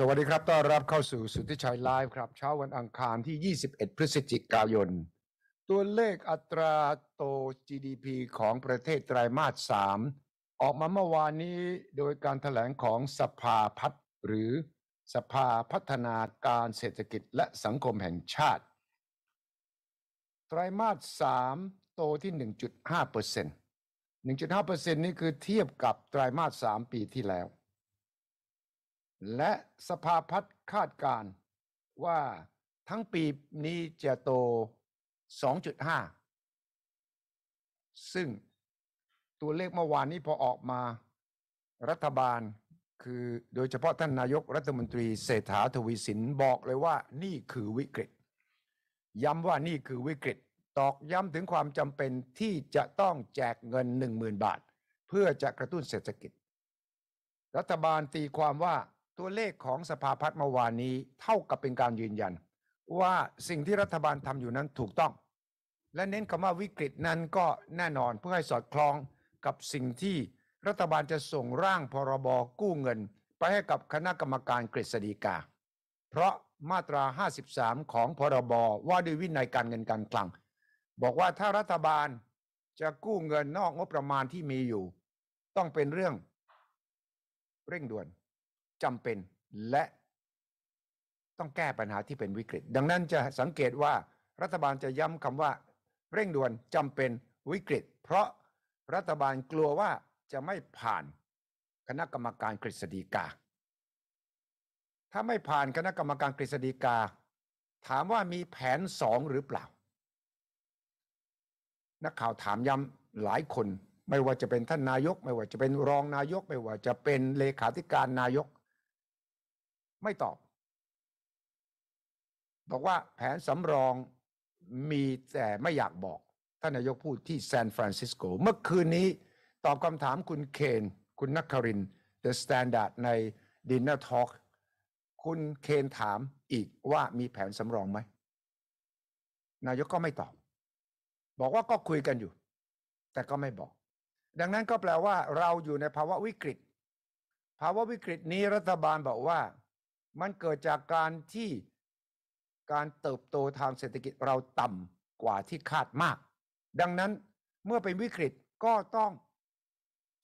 สวัสดีครับต้อนรับเข้าสู่สุทธิชัยไลฟ์ครับเช้าวันอังคารที่ 21 พฤศจิกายนตัวเลขอัตราโต GDP ของประเทศไตรามาส3ออกมาเมื่อวานนี้โดยการถแถลงของสภาพัฒน์หรือสภาพัฒนาการเศรษฐกิจและสังคมแห่งชาติไตรามาส3โตที่ 1.5% 1.5%นี่คือเทียบกับไตรามาส3ปีที่แล้วและสภาพัฒน์คาดการว่าทั้งปีนี้จะโต 2.5 ซึ่งตัวเลขเมื่อวานนี้พอออกมา รัฐบาลคือโดยเฉพาะท่านนายกรัฐมนตรี เศรษฐาทวีสิน บอกเลยว่านี่คือวิกฤต ย้ำว่านี่คือวิกฤตตอกย้ำถึงความจำเป็นที่จะต้องแจกเงิน 10,000 บาท เพื่อจะกระตุ้นเศรษฐกิจ รัฐบาลตีความว่าตัวเลขของสภาพัฒน์เมื่อวานนี้เท่ากับเป็นการยืนยัน ว่าสิ่งที่รัฐบาลทำอยู่นั้นถูกต้อง และเน้นคำว่าวิกฤตนั้นก็แน่นอนเพื่อให้สอดคล้องกับสิ่งที่รัฐบาลจะส่งร่างพรบกู้เงิน ไปให้กับคณะกรรมการกฤษฎีกา เพราะมาตรา 53 ของพรบว่าด้วยวินัยการเงินการคลัง บอกว่าถ้ารัฐบาลจะกู้เงินนอกงบประมาณที่มีอยู่ ต้องเป็นเรื่อง เร่งด่วนจำเป็นและต้องแก้ปัญหาที่เป็นวิกฤต ดังนั้นจะสังเกตว่า รัฐบาลจะย้ำคำว่าเร่งด่วนจำเป็นวิกฤต เพราะรัฐบาลกลัวว่าจะไม่ผ่านคณะกรรมการกฤษฎีกา ถ้าไม่ผ่านคณะกรรมการกฤษฎีกา ถามว่ามีแผนสองหรือเปล่า นักข่าวถามย้ำหลายคนไม่ว่าจะเป็นท่านนายกไม่ว่าจะเป็นรองนายกไม่ว่า จะเป็นเลขาธิการนายกไม่ตอบ บอกว่าแผนสำรองมีแต่ไม่อยากบอก ท่านนายกพูดที่ซานฟรานซิสโก เมื่อคืนนี้ตอบคำถามคุณเคน คุณนักคารินเดอะสแตนดาร์ดใน Dinner Talk คุณเคนถามอีกว่ามีแผนสำรองไหมนายกก็ไม่ตอบ บอกว่าก็คุยกันอยู่ แต่ก็ไม่บอก ดังนั้นก็แปลว่าเราอยู่ในภาวะวิกฤต ภาวะวิกฤตนี้รัฐบาลบอกว่ามันเกิดจากการที่การเติบโตทางเศรษฐกิจเราต่ำกว่าที่คาดมาก ดังนั้นเมื่อเป็นวิกฤตก็ต้อง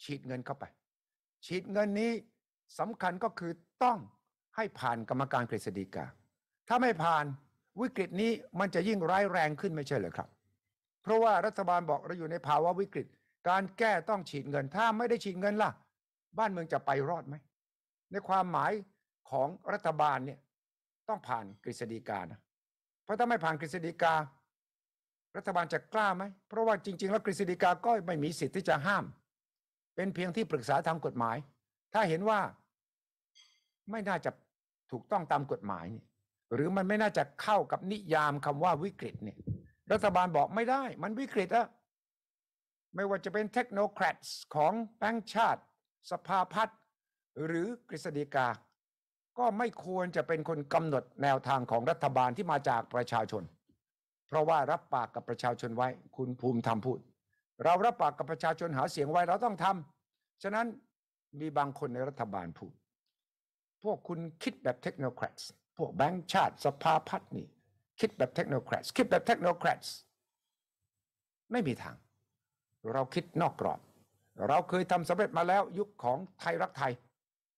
ฉีดเงินเข้าไป ฉีดเงินนี้สำคัญก็คือต้องให้ผ่านกรรมการกฤษฎีกา ถ้าไม่ผ่านวิกฤตนี้มันจะยิ่งร้ายแรงขึ้นไม่ใช่เหรอครับ เพราะว่ารัฐบาลบอกเราอยู่ในภาวะวิกฤต การแก้ต้องฉีดเงินถ้าไม่ได้ฉีดเงินล่ะ บ้านเมืองจะไปรอดไหมในความหมายของรัฐบาลเนี่ยต้องผ่านกฤษฎีกานะเพราะถ้าไม่ผ่านกฤษฎีกา รัฐบาลจะกล้าไหม เพราะว่าจริง ๆ แล้วกฤษฎีกาก็ไม่มีสิทธิ์ที่จะห้าม เป็นเพียงที่ปรึกษาทางกฎหมาย ถ้าเห็นว่าไม่น่าจะถูกต้องตามกฎหมายนี่ยหรือมันไม่น่าจะเข้ากับนิยามคำว่าวิกฤตเนี่ยรัฐบาลบอกไม่ได้ มันวิกฤตอะไม่ว่าจะเป็นเทคโนแครดของแบงค์ชาติสภาพัฒน์หรือกฤษฎีกาก็ไม่ควรจะเป็นคนกำหนดแนวทางของรัฐบาลที่มาจากประชาชน เพราะว่ารับปากกับประชาชนไว้คุณภูมิธรรมพูด เรารับปากกับประชาชนหาเสียงไว้เราต้องทำฉะนั้นมีบางคนในรัฐบาลพูด พวกคุณคิดแบบเทคโนแครดพวกแบงค์ชาติสภาพัฒน์นี่ คิดแบบเทคโนแครดคิดแบบเทคโนแครดไม่มีทาง เราคิดนอกกรอบ เราเคยทำสำเร็จมาแล้วยุคของไทยรักไทย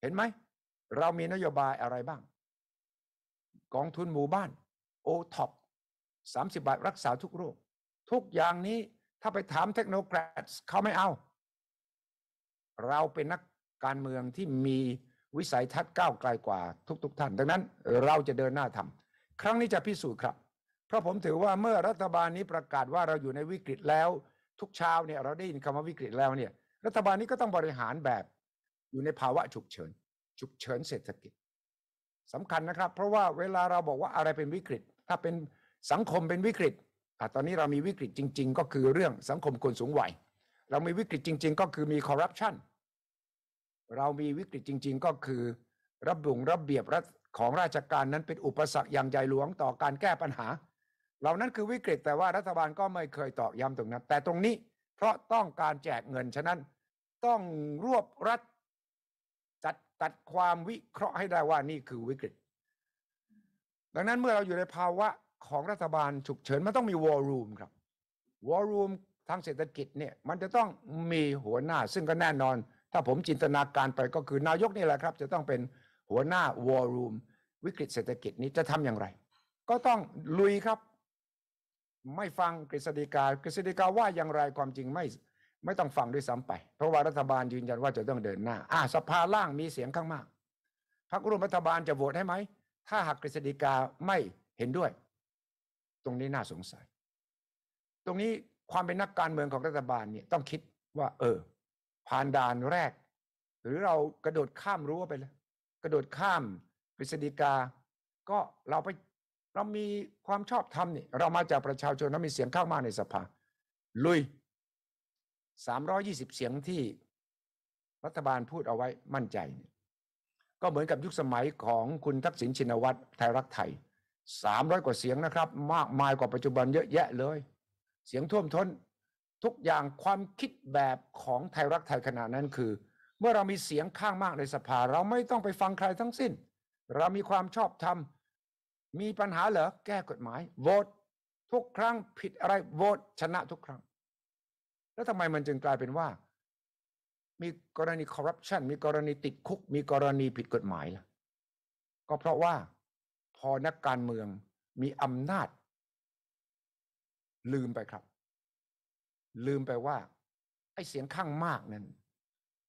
เห็นไหมเรามีนโยบายอะไรบ้าง กองทุนหมู่บ้านโอท็อปสามสิบาทรักษาทุกโรคทุกอย่างนี้ถ้าไปถามเทคโนแลรดเขาไม่เอา เราเป็นนักการเมืองที่มีวิสัยทัศน์ก้าวไกลกว่าทุกๆทท่าน ดังนั้นเราจะเดินหน้าทำ ครั้งนี้จะพิสูจน์ครับ เพราะผมถือว่าเมื่อรัฐบาลนี้ประกาศว่าเราอยู่ในวิกฤตแล้ว ทุกเช้าเนี่ยเราได้ยินคำว่าวิกฤตแล้วเนี่ยรัฐบาลนี้ก็ต้องบริหารแบบอยู่ในภาวะฉุกเฉินฉุกเฉินเศรษฐกิจสำคัญนะครับ เพราะว่าเวลาเราบอกว่าอะไรเป็นวิกฤตถ้าเป็นสังคมเป็นวิกฤตอตอนนี้เรามีวิกฤตจริง ๆ ก็คือเรื่องสังคมคนสูงวัย เรามีวิกฤตจริง ๆก็คือมีคอร์รัปชันเรามีวิกฤตจริง ๆ ก็คือ ระบุงระเบียบรัฐของราชการนั้นเป็นอุปสรรคอย่างใหญ่หลวงต่อการแก้ปัญหาเหล่านั้นคือวิกฤต แต่ว่ารัฐบาลก็ไม่เคยตอกย้ำตรงนั้น แต่ตรงนี้ เพราะต้องการแจกเงินฉะนั้นต้องรวบรัดตัดความวิเคราะห์ให้ได้ว่านี่คือวิกฤต ดังนั้นเมื่อเราอยู่ในภาวะ ของรัฐบาลฉุกเฉิน มันต้องมีวอลลุ่มครับ วอลลุ่มทางเศรษฐกิจเนี่ยมันจะต้องมีหัวหน้าซึ่งก็แน่นอน ถ้าผมจินตนาการไปก็คือนายกนี่แหละครับ จะต้องเป็นหัวหน้าวอลลุ่มวิกฤตเศรษฐกิจนี้จะทำอย่างไร ก็ต้องลุยครับ ไม่ฟังกฤษฎีกา กฤษฎีกา ว่าอย่างไรความจริงไม่ไม่ต้องฟังด้วยซ้ำไป เพราะว่ารัฐบาลยืนยันว่าจะต้องเดินหน้า อ่า สภาล่างมีเสียงข้างมากพรรคร่วมรัฐบาลจะโหวตให้ไหม ถ้าหากกฤษฎีกาไม่เห็นด้วย ตรงนี้น่าสงสัย ตรงนี้ความเป็นนักการเมืองของรัฐบาลเนี่ยต้องคิดว่า เออ ผ่านด่านแรก หรือเรากระโดดข้ามรั้วไปเลยกระโดดข้ามกฤษฎีกาก็เราไปเรามีความชอบธรรมนี่เรามาจากประชาชนเรามีเสียงข้างมากในสภาลุยสามยี่สิบเสียงที่รัฐบาลพูดเอาไว้มั่นใจ ก็เหมือนกับยุคสมัยของคุณทักษิณชินวัตรไทยรักไทยสามร้อยกว่าเสียงนะครับมากมายกว่าปัจจุบันเยอะแยะเลย เสียงท่วมท้น ทุกอย่างความคิดแบบของไทยรักไทยขณะนั้นคือ เมื่อเรามีเสียงข้างมากในสภา เราไม่ต้องไปฟังใครทั้งสิ้น เรามีความชอบธรรมมีปัญหาเหรอแก้กฎหมายโหวตทุกครั้งผิดอะไรโหวตชนะทุกครั้งแล้วทำไมมันจึงกลายเป็นว่า มีกรณีคอร์รัปชันมีกรณีติดคุก มีกรณีผิดกฎหมายล่ะ ก็เพราะว่าพอนักการเมืองมีอำนาจลืมไปครับ ลืมไปว่า ไอ้เสียงข้างมากนั้น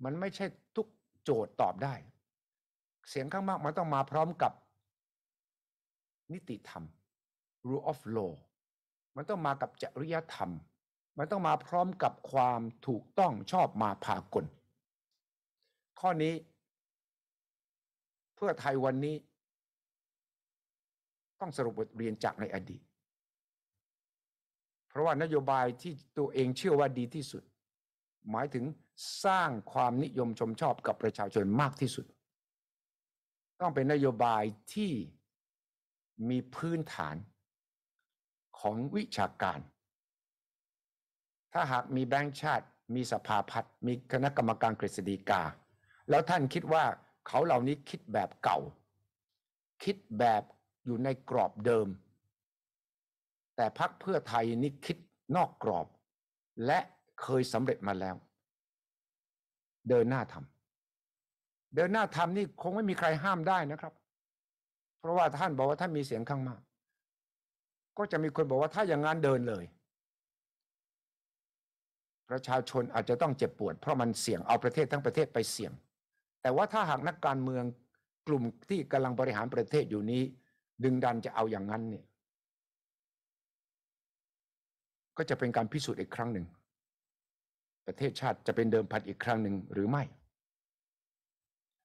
มันไม่ใช่ทุกโจทย์ตอบได้ เสียงข้างมากมันต้องมาพร้อมกับนิติธรรม rule of law มันต้องมากับจริยธรรมมันต้องมาพร้อมกับความถูกต้องชอบมาพากล ข้อนี้ เพื่อไทยวันนี้ต้องสรุปบทเรียนจากในอดีต เพราะว่านโยบายที่ตัวเองเชื่อว่าดีที่สุด หมายถึงสร้างความนิยมชมชอบกับประชาชนมากที่สุด ต้องเป็นนโยบายที่มีพื้นฐานของวิชาการถ้าหากมีแบงค์ชาติมีสภาพัฒน์มีคณะกรรมการกฤษฎีกา แล้วท่านคิดว่าเขาเหล่านี้คิดแบบเก่า คิดแบบอยู่ในกรอบเดิม แต่พักเพื่อไทยนี่คิดนอกกรอบ และเคยสำเร็จมาแล้ว เดินหน้าทำเดินหน้าทำนี่คงไม่มีใครห้ามได้นะครับ เพราะว่าท่านบอกว่าท่านมีเสียงข้างมากก็จะมีคนบอกว่าถ้าอย่างนั้นเดินเลยประชาชนอาจจะต้องเจ็บปวดเพราะมันเสี่ยงเอาประเทศทั้งประเทศไปเสี่ยง แต่ว่าถ้าหากนักการเมืองกลุ่มที่กำลังบริหารประเทศอยู่นี้ดึงดันจะเอาอย่างนั้นเนี่ย ก็จะเป็นการพิสูจน์อีกครั้งหนึ่งประเทศชาติจะเป็นเดิมพันอีกครั้งหนึ่งหรือไม่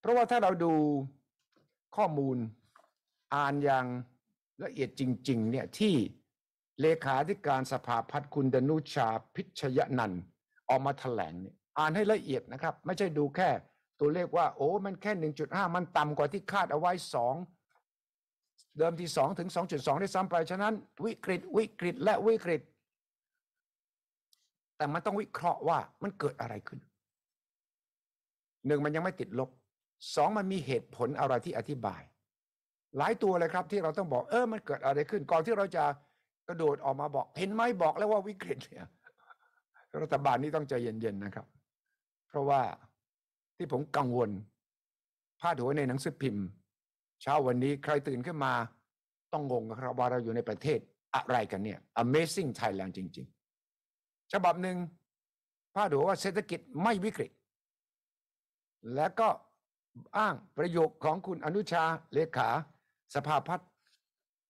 เพราะว่าถ้าเราดูข้อมูลอ่านอย่างละเอียดจริงๆเนี่ยที่เลขาธิการสภาพัฒน์คุณดนุชาพิชยนันออกมาถแถลงนี่อ่านให้ละเอียดนะครับ ไม่ใช่ดูแค่ตัวเลขว่าโอ้ มันแค่ 1.5 มันต่ำกว่าที่คาดเอาไว้ 2 เดิมที่2ถึง 2.2 ได้ซ้ำไป ฉะนั้น วิกฤตวิกฤตและวิกฤต แต่มันต้องวิเคราะห์ว่ามันเกิดอะไรขึ้นหนึ่งมันยังไม่ติดลบสองมันมีเหตุผลอะไรที่อธิบาย หลายตัวเลยครับที่เราต้องบอกเออมันเกิดอะไรขึ้น ก่อนที่เราจะกระโดดออกมาบอกเห็นไหมบอกแล้วว่าวิกฤตเนี่ยรัฐบาลนี้ต้องใจเย็นๆนะครับ เพราะว่าที่ผมกังวลพาดหัวในหนังสือพิมพ์ เช้าวันนี้ใครตื่นขึ้นมาต้องงงครับ ว่าเราอยู่ในประเทศอะไรกันเนี่ย Amazing Thailand จริงๆ ฉบับหนึ่งพาดหัวว่าเศรษฐกิจไม่วิกฤต แล้วก็อ้างประโยคของคุณอนุชาเลขา สภาพัฒน์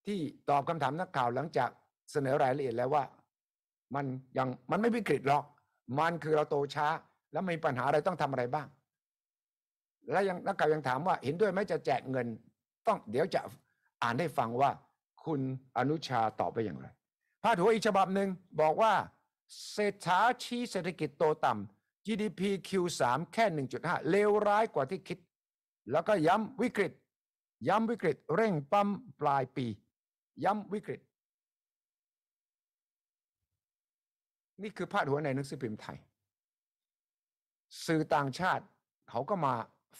ที่ตอบคำถามนักข่าวหลังจากเสนอรายละเอียดแล้วว่ามันยัง มันไม่วิกฤตหรอก มันคือเราโตช้า แล้วมีปัญหาอะไรต้องทำอะไรบ้าง และยังนักข่าวยังถามว่าเห็นด้วยไหมจะแจกเงิน ต้องเดี๋ยวจะอ่านให้ฟังว่าคุณอนุชาตอบไปอย่างไรพาดหัวอีกฉบับหนึ่งบอกว่า เศรษฐาชี้เศรษฐกิจโตต่ำ GDP Q3 แค่ 1.5 เลวร้ายกว่าที่คิด แล้วก็ย้ำวิกฤต ย้ำวิกฤต เร่งปั๊มปลายปี ย้ำวิกฤตนี่คือพาดหัวในหนังสือพิมพ์ไทย สื่อต่างชาติเขาก็มา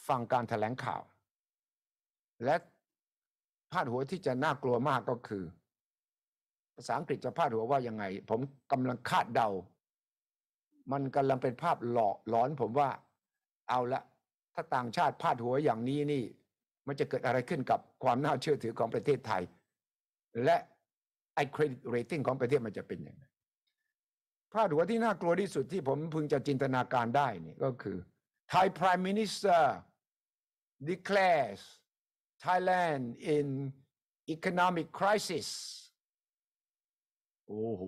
ฟังการถแถลงข่าว และพาดหัวที่จะน่ากลัวมากก็คือ ภาษาอังกฤษจะพาดหัวว่ายังไงผมกำลังคาดเดา มันกำลังเป็นภาพหลอกหลอน ผมว่าเอาละถ้าต่างชาติพาดหัวอย่างนี้นี่ มันจะเกิดอะไรขึ้นกับความน่าเชื่อถือของประเทศไทย และไอเครดิตเรตติ้งของประเทศมันจะเป็นยังไงพาดหัวที่น่ากลัวที่สุดที่ผมพึงจะจินตนาการได้นี่ก็คือ Thai Prime Minister declares Thailand in economic crisis โอ้โห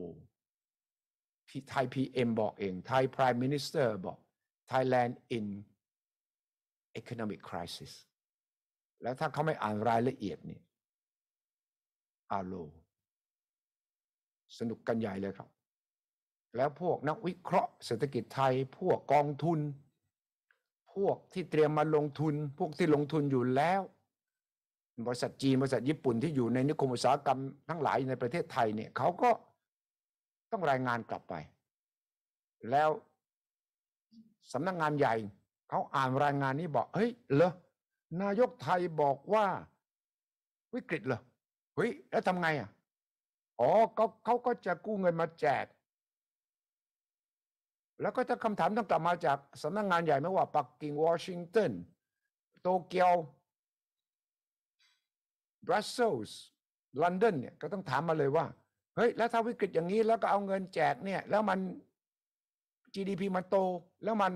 พี่ไทยพีเอ็มบอกเองไทย Prime Minister บอก Thailand in economic crisis แล้วถ้าเขาไม่อ่านรายละเอียดนี่อาโลสนุกกันใหญ่เลยครับแล้วพวกนักวิเคราะห์เศรษฐกิจไทย พวกกองทุน พวกที่เตรียมมาลงทุน พวกที่ลงทุนอยู่แล้วบริษัทจีน บริษัทญี่ปุ่นที่อยู่ในนิคมอุตสาหกรรมทั้งหลายในประเทศไทยเนี่ยเขาก็ต้องรายงานกลับไป แล้วสำนักงงานใหญ่เขาอ่านรายงานนี้บอกเฮ้ยเหรอนายกไทยบอกว่าวิกฤตเหรอเฮ้ยแล้วทำไงอ่ะ อ๋อเขาเขาก็จะกู้เงินมาแจกแล้วก็ถ้าคำถามต้องกลับมาจากสำนักงงานใหญ่ไม่ว่าปักกิ่งวอชิงตันโตเกียวบรัสเซลส์ลอนดอนเนี่ยก็ต้องถามมาเลยว่า เฮ้ย แล้วถ้าวิกฤตอย่างนี้แล้วก็เอาเงินแจกเนี่ย แล้วมัน GDP มันโต แล้วมัน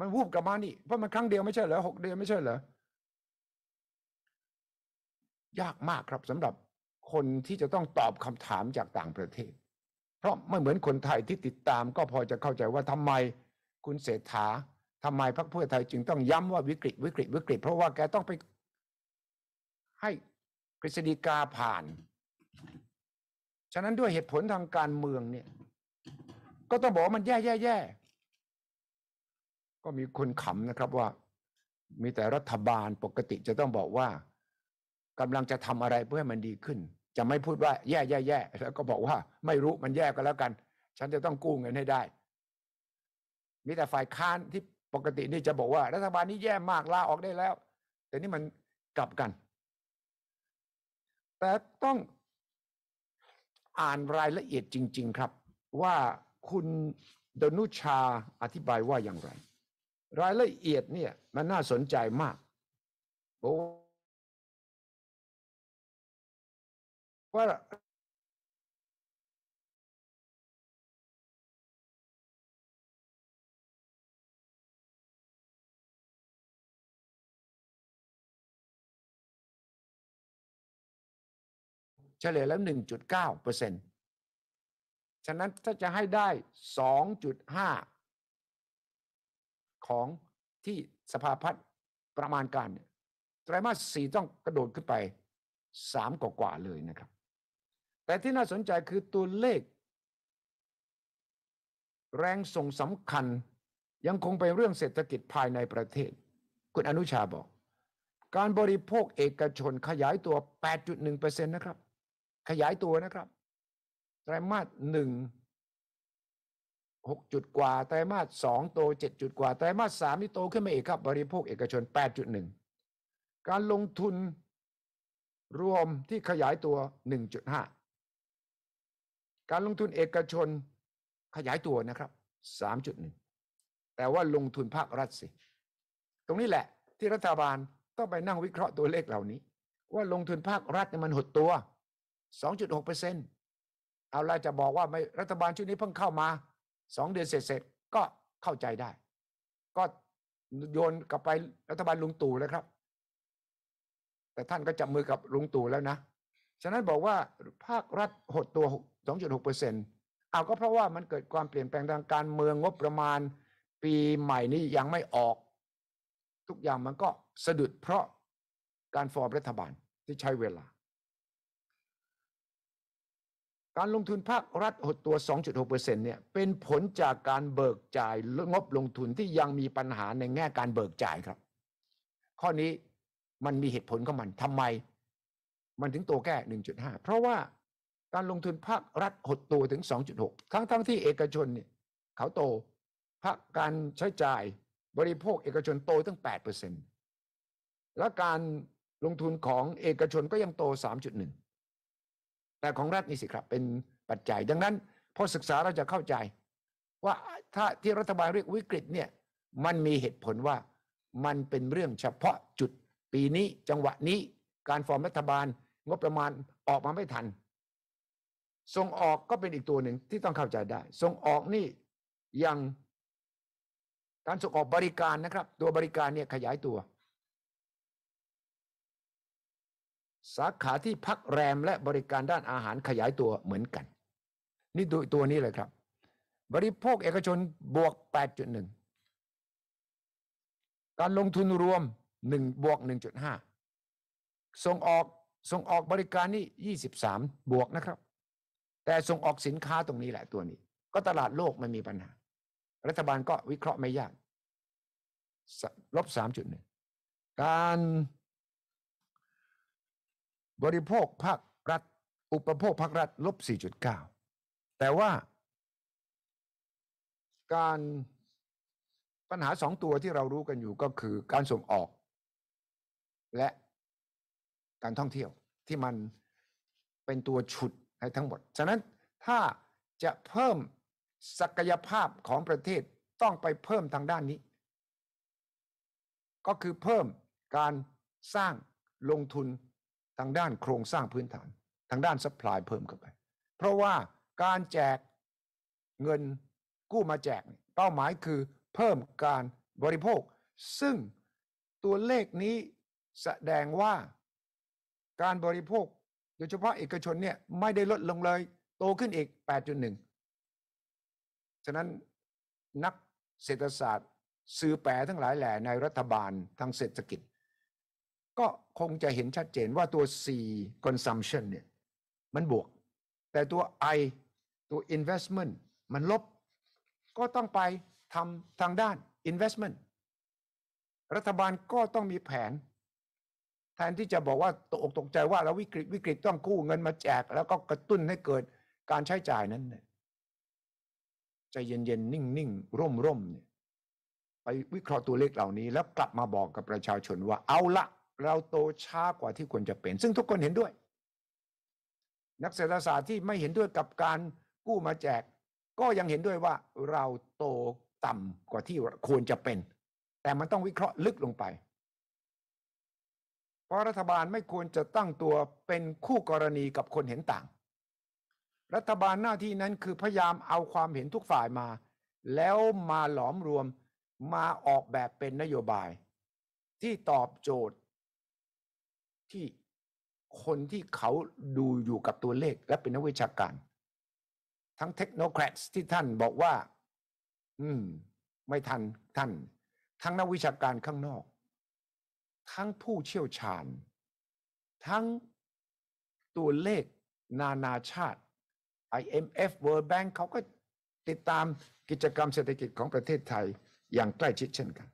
มันวูบกลับมานี่ เพราะมันครั้งเดียวไม่ใช่เหรอหกเดือนไม่ใช่เหรอยากมากครับสำหรับคนที่จะต้องตอบคำถามจากต่างประเทศเพราะไม่เหมือนคนไทยที่ติดตามก็พอจะเข้าใจว่าทำไมคุณเศรษฐา ทำไมพรรคเพื่อไทยจึงต้องย้ำว่าวิกฤตวิกฤตวิกฤต เพราะว่าแกต้องไปให้กฤษฎีกาผ่าน ฉะนั้นด้วยเหตุผลทางการเมืองเนี่ย ก็ต้องบอกว่ามันแย่แย่แย่ก็มีคนขำนะครับว่ามีแต่รัฐบาลปกติจะต้องบอกว่ากำลังจะทำอะไรเพื่อให้มันดีขึ้นจะไม่พูดว่าแย่แย่แย่แล้วก็บอกว่า ไม่รู้มันแย่ก็แล้วกัน ฉันจะต้องกู้เงินให้ได้ มีแต่ฝ่ายค้านที่ปกตินี่จะบอกว่ารัฐบาลนี้แย่มากลาออกได้แล้ว แต่นี่มันกลับกัน แต่ต้องอ่านรายละเอียดจริง ๆ ครับ ว่าคุณดนุชาอธิบายว่าอย่างไร รายละเอียดเนี่ย มันน่าสนใจมากบอก Agora, เฉลี่ยแล้ว 1.9เปอร์เซ็นต์ฉะนั้นถ้าจะให้ได้ 2.5 ของที่สภาพัฒน์ประมาณการไตรมาสสี่ต้องกระโดดขึ้นไป 3 กว่ากว่าเลยนะครับแต่ที่น่าสนใจคือตัวเลข แรงส่งสำคัญ ยังคงเป็นเรื่องเศรษฐกิจภายในประเทศคุณอนุชาบอก การบริโภคเอกชนขยายตัว 8.1%นะครับขยายตัวนะครับไตรมาสหนึ่งหกจุดกว่าไตรมาสสองโตเจ็ดจุดกว่าไตรมาสสามนี่โตขึ้นมาอีกครับ บริโภคเอกชน 8.1 การลงทุนรวมที่ขยายตัว 1.5การลงทุนเอกชนขยายตัวนะครับ3.1แต่ว่าลงทุนภาครัฐสิ ตรงนี้แหละที่รัฐบาลต้องไปนั่งวิเคราะห์ตัวเลขเหล่านี้ ว่าลงทุนภาครัฐมันหดตัว2.6%เอาล่ะจะบอกว่าไม่รัฐบาลชุดนี้เพิ่งเข้ามา2เดือนเสร็จๆ ก็เข้าใจได้ ก็โยนกลับไปรัฐบาลลุงตู่แล้วครับ แต่ท่านก็จับมือกับลุงตู่แล้วนะ ฉะนั้นบอกว่าภาครัฐหดตัว2.6เปอร์เซ็นต์เอาก็เพราะว่ามันเกิดความเปลี่ยนแปลงทางการเมืองงบประมาณปีใหม่นี้ยังไม่ออก ทุกอย่างมันก็สะดุดเพราะการฟอร์มรัฐบาลที่ใช้เวลา การลงทุนภาครัฐหดตัว 2.6%เนี่ยเป็นผลจากการเบิกจ่าย งบลงทุนที่ยังมีปัญหาในแง่การเบิกจ่ายครับ ข้อนี้มันมีเหตุผลของมันทำไม มันถึงโตแก่1.5 เพราะว่าการลงทุนภาครัฐหดตัวถึง 2.6ทั้งทั้งที่เอกชนเนี่ยเขาโต ภาคการใช้จ่ายบริโภคเอกชนโตตั้ง8%และการลงทุนของเอกชนก็ยังโต 3.1 แต่ของรัฐนี่สิครับเป็นปัจจัย ดังนั้นพอศึกษาเราจะเข้าใจว่าถ้าที่รัฐบาลเรียกวิกฤตเนี่ย มันมีเหตุผลว่ามันเป็นเรื่องเฉพาะจุดปีนี้จังหวะนี้การฟอร์มรัฐบาลงบประมาณออกมาไม่ทันส่งออกก็เป็นอีกตัวหนึ่งที่ต้องเข้าใจได้ส่งออกนี่ ยัง การส่งออกบริการนะครับ ตัวบริการเนี่ยขยายตัว สาขาที่พักแรมและบริการด้านอาหารขยายตัวเหมือนกันนี่ดูตัวนี้เลยครับ บริโภคเอกชนบวก8.1การลงทุนรวม1บวก1.5ส่งออกส่งออกบริการนี่23บวกนะครับแต่ส่งออกสินค้าตรงนี้แหละตัวนี้ ก็ตลาดโลกมันมีปัญหา รัฐบาลก็วิเคราะห์ไม่ยากลบสามจุดหนึ่งการบริโภคภาครัฐอุปโภคภาครัฐลบสี่จุดเก้าแต่ว่า การปัญหาสองตัวที่เรารู้กันอยู่ก็คือการส่งออก และการท่องเที่ยวที่มันเป็นตัวฉุดให้ทั้งหมดฉะนั้นถ้าจะเพิ่มศักยภาพของประเทศต้องไปเพิ่มทางด้านนี้ก็คือเพิ่มการสร้างลงทุนทางด้านโครงสร้างพื้นฐานทางด้านสป라이เพิ่มเข้าไปเพราะว่าการแจกเงินกู้มาแจกเป้าหมายคือเพิ่มการบริโภคซึ่งตัวเลขนี้แสดงว่าการบริโภคโดยเฉพาะเอกชนเนี่ยไม่ได้ลดลงเลย โตขึ้นอีก 8.1 ฉะนั้นนักเศรษฐศาสตร์สื่อแปรทั้งหลายแหล่ในรัฐบาลทางเศรษฐกิจ ก็คงจะเห็นชัดเจนว่าตัว C consumption เนี่ยมันบวก แต่ตัว I ตัว investment มันลบ ก็ต้องไปทำทางด้าน investment รัฐบาลก็ต้องมีแผนแทนที่จะบอกว่าตกอกตกใจว่าเราวิกฤตวิกฤตต้องกู้เงินมาแจก แล้วก็กระตุ้นให้เกิดการใช้จ่ายนั้นเนี่ยใจเย็นๆนิ่งๆร่มๆเนี่ยไปวิเคราะห์ตัวเลขเหล่านี้ แล้วกลับมาบอกกับประชาชนว่าเอาละ เราโตช้ากว่าที่ควรจะเป็น ซึ่งทุกคนเห็นด้วย นักเศรษฐศาสตร์ที่ไม่เห็นด้วยกับการกู้มาแจก ก็ยังเห็นด้วยว่าเราโตต่ำกว่าที่ควรจะเป็น แต่มันต้องวิเคราะห์ลึกลงไปเพราะรัฐบาลไม่ควรจะตั้งตัวเป็นคู่กรณีกับคนเห็นต่าง รัฐบาลหน้าที่นั้นคือพยายามเอาความเห็นทุกฝ่ายมา แล้วมาหลอมรวมมาออกแบบเป็นนโยบาย ที่ตอบโจทย์ที่คนที่เขาดูอยู่กับตัวเลขและเป็นนักวิชาการ ทั้งเทคโนแครดที่ท่านบอกว่า อืม ไม่ทันท่าน ทั้งนักวิชาการข้างนอกทั้งผู้เชี่ยวชาญ ทั้งตัวเลขนานาชาติ IMF World Bank เขาก็ติดตามกิจกรรมเศรษฐกิจของประเทศไทยอย่างใกล้ชิดเช่นกัน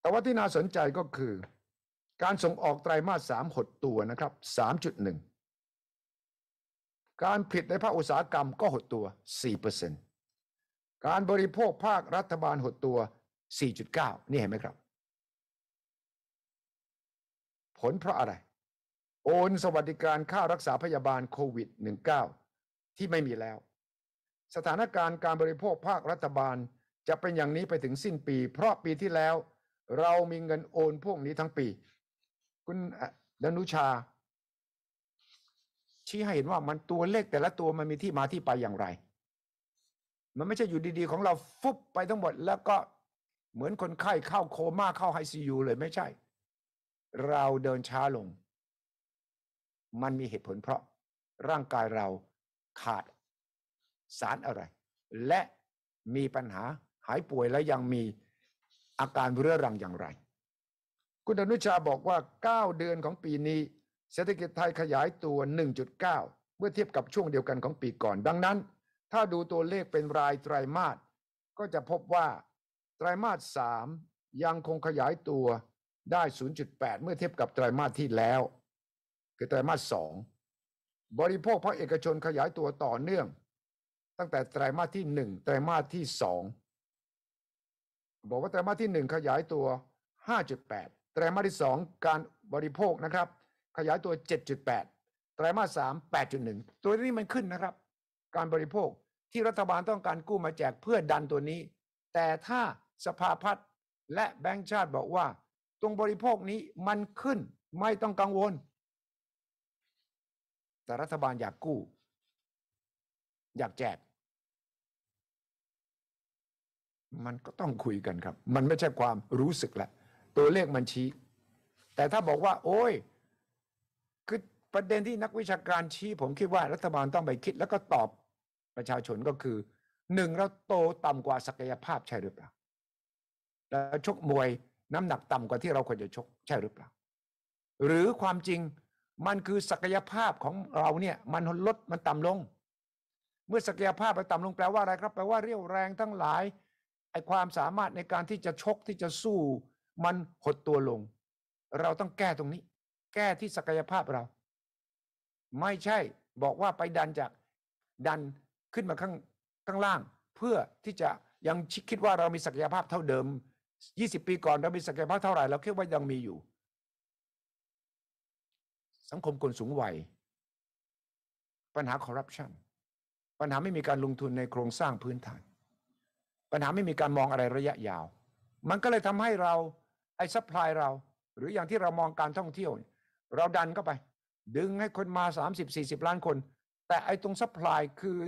แต่ว่าที่น่าสนใจก็คือ การส่งออกไตรมาสสามหดตัวนะครับ 3.1 การผลิตในภาคอุตสาหกรรมก็หดตัว 4%การบริโภคภาครัฐบาลหดตัว 4.9 นี่เห็นไหมครับผลเพราะอะไร โอนสวัสดิการค่ารักษาพยาบาลโควิด -19 ที่ไม่มีแล้ว สถานการณ์การบริโภคภาครัฐบาลจะเป็นอย่างนี้ไปถึงสิ้นปี เพราะปีที่แล้ว เรามีเงินโอนพวกนี้ทั้งปี คุณดนุชาชี้ให้เห็นว่ามันตัวเลขแต่ละตัวมันมีที่มาที่ไปอย่างไร มันไม่ใช่อยู่ดีๆของเราฟุบไปทั้งหมด แล้วก็เหมือนคนไข้เข้าโคม่าเข้าไอซียูเลยไม่ใช่เราเดินช้าลง มันมีเหตุผลเพราะร่างกายเราขาด สารอะไร และมีปัญหาหายป่วยและยังมีอาการเรื้อรังอย่างไร คุณอนุชาบอกว่า 9 เดือนของปีนี้ เศรษฐกิจไทยขยายตัว 1.9 เมื่อเทียบกับช่วงเดียวกันของปีก่อน ดังนั้น ถ้าดูตัวเลขเป็นรายไตรามาส ก็จะพบว่าไตรามาส 3 ยังคงขยายตัวได้ 0.8 เมื่อเทียบกับไตรามาสที่แล้ว คือไตรามาสสองบริโภคภาคเอกชนขยายตัวต่อเนื่อง ตั้งแต่ไตรมาสที่1ไตรมาสที่ 2 บอกว่าไตรมาสที่ 1 ขยายตัว 5.8 ไตรมาสที่ 2 การบริโภคนะครับ ขยายตัว 7.8 ไตรมาส3 8.1 ตัวนี้มันขึ้นนะครับ การบริโภคที่รัฐบาลต้องการกู้มาแจกเพื่อดันตัวนี้ แต่ถ้าสภาพัฒน์และแบงก์ชาติบอกว่าตรงบริโภคนี้มันขึ้นไม่ต้องกังวล แต่รัฐบาลอยากกู้อยากแจกมันก็ต้องคุยกันครับ มันไม่ใช่ความรู้สึกแหละ ตัวเลขมันชี้ แต่ถ้าบอกว่า โอ้ยคือประเด็นที่นักวิชาการชี้ ผมคิดว่ารัฐบาลต้องไปคิด แล้วก็ตอบประชาชนก็คือ หนึ่งเราโตต่ำกว่าศักยภาพใช่หรือเปล่าแล้วชกมวยน้ำหนักต่ำกว่าที่เราควรจะชกใช่หรือเปล่า หรือความจริงมันคือศักยภาพของเราเนี่ยมันลดมันต่ำลง เมื่อศักยภาพมันต่ำลงแปลว่าอะไรครับแปลว่าเรี่ยวแรงทั้งหลายไอความสามารถในการที่จะชกที่จะสู้ มันหดตัวลง เราต้องแก้ตรงนี้ แก้ที่ศักยภาพเรา ไม่ใช่บอกว่าไปดันจากดันขึ้นมาข้างข้างล่าง เพื่อที่จะยังคิดว่าเรามีศักยภาพเท่าเดิมยี่สิบปีก่อนเรามีศักยภาพเท่าไหร่เราคิดว่ายังมีอยู่ สังคมคนสูงวัยปัญหาคอร์รัปชันปัญหาไม่มีการลงทุนในโครงสร้างพื้นฐานปัญหาไม่มีการมองอะไรระยะยาว มันก็เลยทำให้เราไอ้ซัพพลายเรา หรืออย่างที่เรามองการท่องเที่ยว เราดันเข้าไป ดึงให้คนมา 30-40 ล้านคน แต่ไอ้ตรงซัพพลายคือ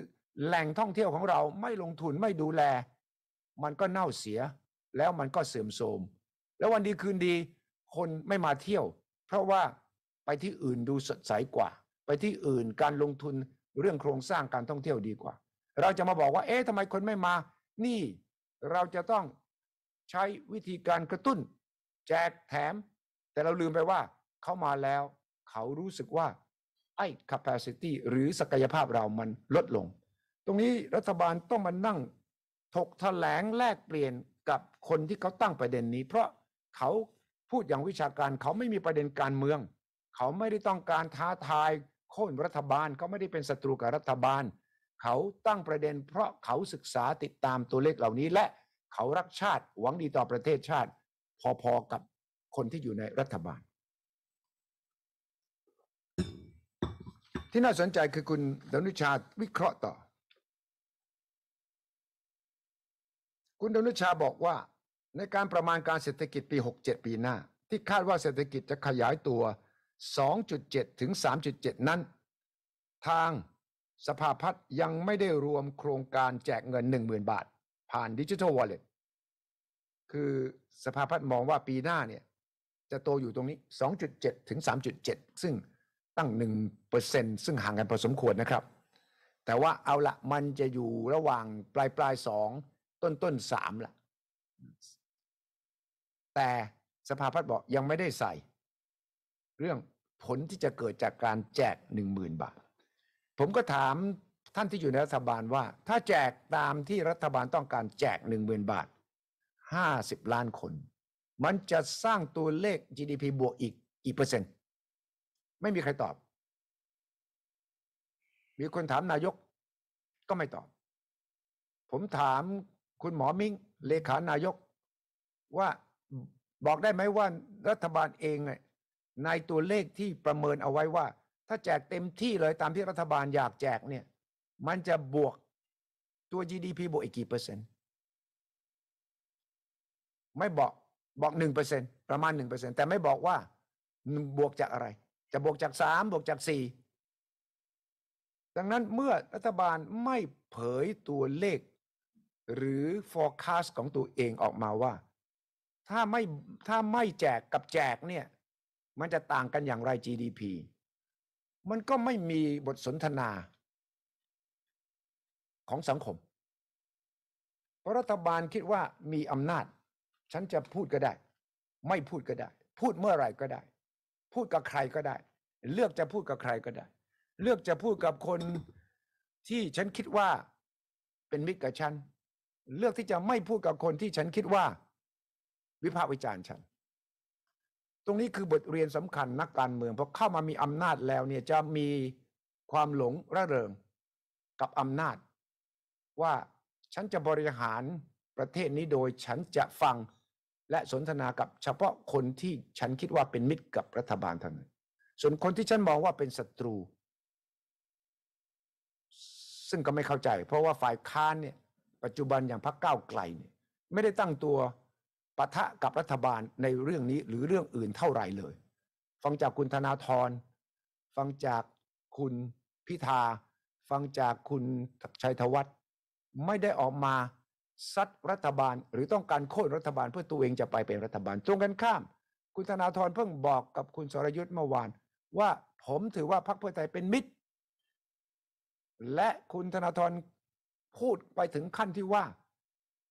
แหล่งท่องเที่ยวของเราไม่ลงทุนไม่ดูแล มันก็เน่าเสียแล้วมันก็เสื่อมโทรม แล้ววันดีคืนดีคนไม่มาเที่ยว เพราะว่าไปที่อื่นดูสดใสกว่า ไปที่อื่นการลงทุนเรื่องโครงสร้างการท่องเที่ยวดีกว่า เราจะมาบอกว่าเอ๊ะทำไมคนไม่มา นี่ เราจะต้องใช้วิธีการกระตุ้น แจกแถม แต่เราลืมไปว่าเขามาแล้ว เขารู้สึกว่าไอ้ capacity หรือศักยภาพเรามันลดลง ตรงนี้รัฐบาลต้องมานั่ง ถกถแถลงแลกเปลี่ยนคนที่เขาตั้งประเด็นนี้เพราะเขาพูดอย่างวิชาการ เขาไม่มีประเด็นการเมืองเขาไม่ได้ต้องการท้าทายโค่นรัฐบาลเขาไม่ได้เป็นศัตรูกับรัฐบาลเขาตั้งประเด็น เพราะเขาศึกษาติดตามตัวเลขเหล่านี้และเขารักชาติหวังดีต่อประเทศชาติ พอๆกับคนที่อยู่ในรัฐบาล ที่น่าสนใจคือคุณดนุชาวิเคราะห์ต่อคุณดนุชาบอกว่าในการประมาณการเศรษฐกิจปี67 ปีหน้า ที่คาดว่าเศรษฐกิจจะขยายตัว 2.7 ถึง 3.7 นั้น ทางสภาพัฒน์ยังไม่ได้รวมโครงการแจกเงิน 10,000 บาท ผ่านดิจิทัลวอลเล็ตคือสภาพัฒน์มองว่าปีหน้าเนี่ยจะโตอยู่ตรงนี้ 2.7 ถึง 3.7 ซึ่งตั้ง 1%ซึ่งห่างกันพอสมควรนะครับ แต่ว่าเอาละมันจะอยู่ระหว่างปลายปลายสองต้นต้นสามล่ะ แต่สภาพัฒน์บอก ยังไม่ได้ใส่ เรื่องผลที่จะเกิดจากการแจกหนึ่งหมื่นบาท ผมก็ถามท่านที่อยู่ในรัฐบาลว่า ถ้าแจกตามที่รัฐบาลต้องการแจกหนึ่งหมื่นบาทห้าสิบล้านคน มันจะสร้างตัวเลข GDP บวกอีกกี่ เปอร์เซ็นต์ ไม่มีใครตอบ มีคนถามนายกก็ไม่ตอบ ผมถามคุณหมอมิงเลขานายกว่าบอกได้ไหมว่ารัฐบาลเองในตัวเลขที่ประเมินเอาไว้ว่า ถ้าแจกเต็มที่เลยตามที่รัฐบาลอยากแจกเนี่ย มันจะบวกตัว GDP บวกอีกกี่เปอร์เซ็นต์ไม่บอกบอกหนึ่งเปอร์เซ็นประมาณหนึ่งเปอร์เซ็นแต่ไม่บอกว่าบวกจากอะไร จะบวกจากสามบวกจากสี่ดังนั้นเมื่อรัฐบาลไม่เผยตัวเลขหรือ forecast ของตัวเองออกมาว่า ถ้าไม่ถ้าไม่แจกกับแจกเนี่ย มันจะต่างกันอย่างไร GDP มันก็ไม่มีบทสนทนาของสังคม เพราะรัฐบาลคิดว่ามีอำนาจ ฉันจะพูดก็ได้ ไม่พูดก็ได้ พูดเมื่อไหร่ก็ได้ พูดกับใครก็ได้ เลือกจะพูดกับใครก็ได้ เลือกจะพูดกับคนที่ฉันคิดว่าเป็นมิตรกับฉันเลือกที่จะไม่พูดกับคนที่ฉันคิดว่าวิพากษ์วิจารณ์ฉัน ตรงนี้คือบทเรียนสำคัญนักการเมืองพอเข้ามามีอำนาจแล้วเนี่ยจะมีความหลงระเริงกับอำนาจ ว่าฉันจะบริหารประเทศนี้โดยฉันจะฟังและสนทนากับเฉพาะคนที่ฉันคิดว่าเป็นมิตรกับรัฐบาลเท่านั้นส่วนคนที่ฉันมองว่าเป็นศัตรู ซึ่งก็ไม่เข้าใจ เพราะว่าฝ่ายค้านเนี่ยปัจจุบันอย่างพรรคก้าวไกลเนี่ยไม่ได้ตั้งตัวปะทะกับรัฐบาลในเรื่องนี้หรือเรื่องอื่นเท่าไหร่เลย ฟังจากคุณธนาธรฟังจากคุณพิธา ฟังจากคุณชัยธวัฒน์ไม่ได้ออกมาซัดรัฐบาล หรือต้องการโค่นรัฐบาล เพื่อตัวเองจะไปเป็นรัฐบาล ตรงกันข้าม คุณธนาธรเพิ่งบอกกับคุณสรยุทธ์เมื่อวาน ว่าผมถือว่าพรรคเพื่อไทยเป็นมิตร และคุณธนาธรพูดไปถึงขั้นที่ว่า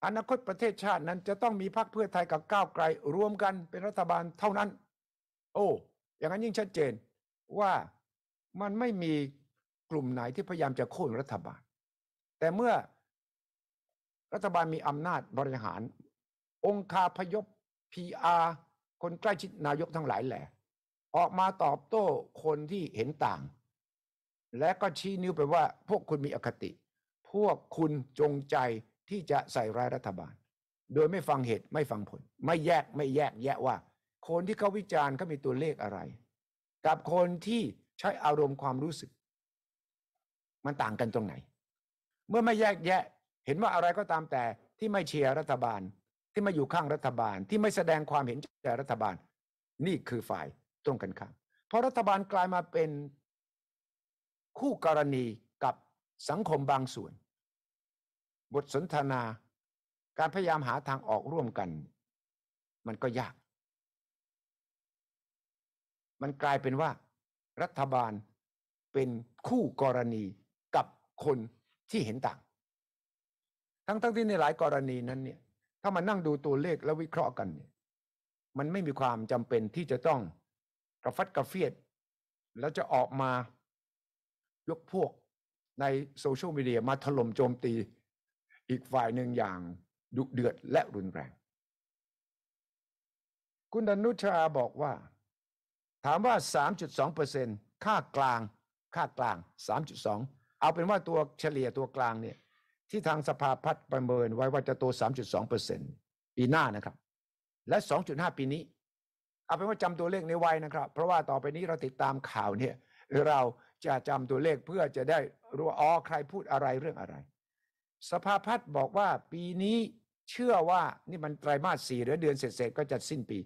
อนาคตประเทศชาตินั้นจะต้องมีพรรคเพื่อไทยกับก้าวไกล รวมกันเป็นรัฐบาลเท่านั้น โอ้ อย่างนั้นยิ่งชัดเจนว่ามันไม่มีกลุ่มไหนที่พยายามจะโค่นรัฐบาล แต่เมื่อรัฐบาลมีอำนาจบริหาร องคาพยพอาคนใกล้ชิดนายกทั้งหลายแหละ ออกมาตอบโต้คนที่เห็นต่าง และก็ชี้นิ้วไปว่า พวกคุณมีอคติพวกคุณจงใจที่จะใส่ร้ายรัฐบาล โดยไม่ฟังเหตุไม่ฟังผล ไม่แยกไม่แยก แยะว่าคนที่เขาวิจารณ์เขามีตัวเลขอะไร กับคนที่ใช้อารมณ์ความรู้สึก มันต่างกันตรงไหน เมื่อไม่แยกแยะ เห็นว่าอะไรก็ตามแต่ที่ไม่เชียร์รัฐบาล ที่ไม่อยู่ข้างรัฐบาลที่ไม่แสดงความเห็นใจรัฐบาล นี่คือฝ่ายตรงกันข้ามเพราะรัฐบาลกลายมาเป็นคู่กรณีสังคมบางส่วน บทสนทนา การพยายามหาทางออกร่วมกัน มันก็ยาก มันกลายเป็นว่า รัฐบาลเป็นคู่กรณีกับคนที่เห็นต่าง ทั้งๆทที่ในหลายกรณีนั้นเนี่ย ถ้ามานั่งดูตัวเลขแล้ววิเคราะห์กันเนี่ยมันไม่มีความจำเป็นที่จะต้องกระฟัดกระเฟียด แล้วจะออกมายกพวกในโซเชียลมีเดียมาถล่มโจมตีอีกฝ่ายหนึ่งอย่างดุเดือดและรุนแรง คุณดนุชาบอกว่า ถามว่า 3.2%ค่ากลาง ค่ากลาง 3.2 เอาเป็นว่าตัวเฉลี่ยตัวกลางเนี่ย ที่ทางสภาพัฒน์ประเมินไว้ว่าจะโต 3.2%ปีหน้านะครับ และ 2.5 ปีนี้ เอาเป็นว่าจำตัวเลขในไว้นะครับ เพราะว่าต่อไปนี้เราติดตามข่าวเนี่ยเราจะจำตัวเลขเพื่อจะได้รู้อ๋อใครพูดอะไรเรื่องอะไร สภาพัฒน์บอกว่าปีนี้เชื่อว่า นี่มันไตรมาสสี่หรือเดือนเสร็จๆ ก็จะสิ้นปี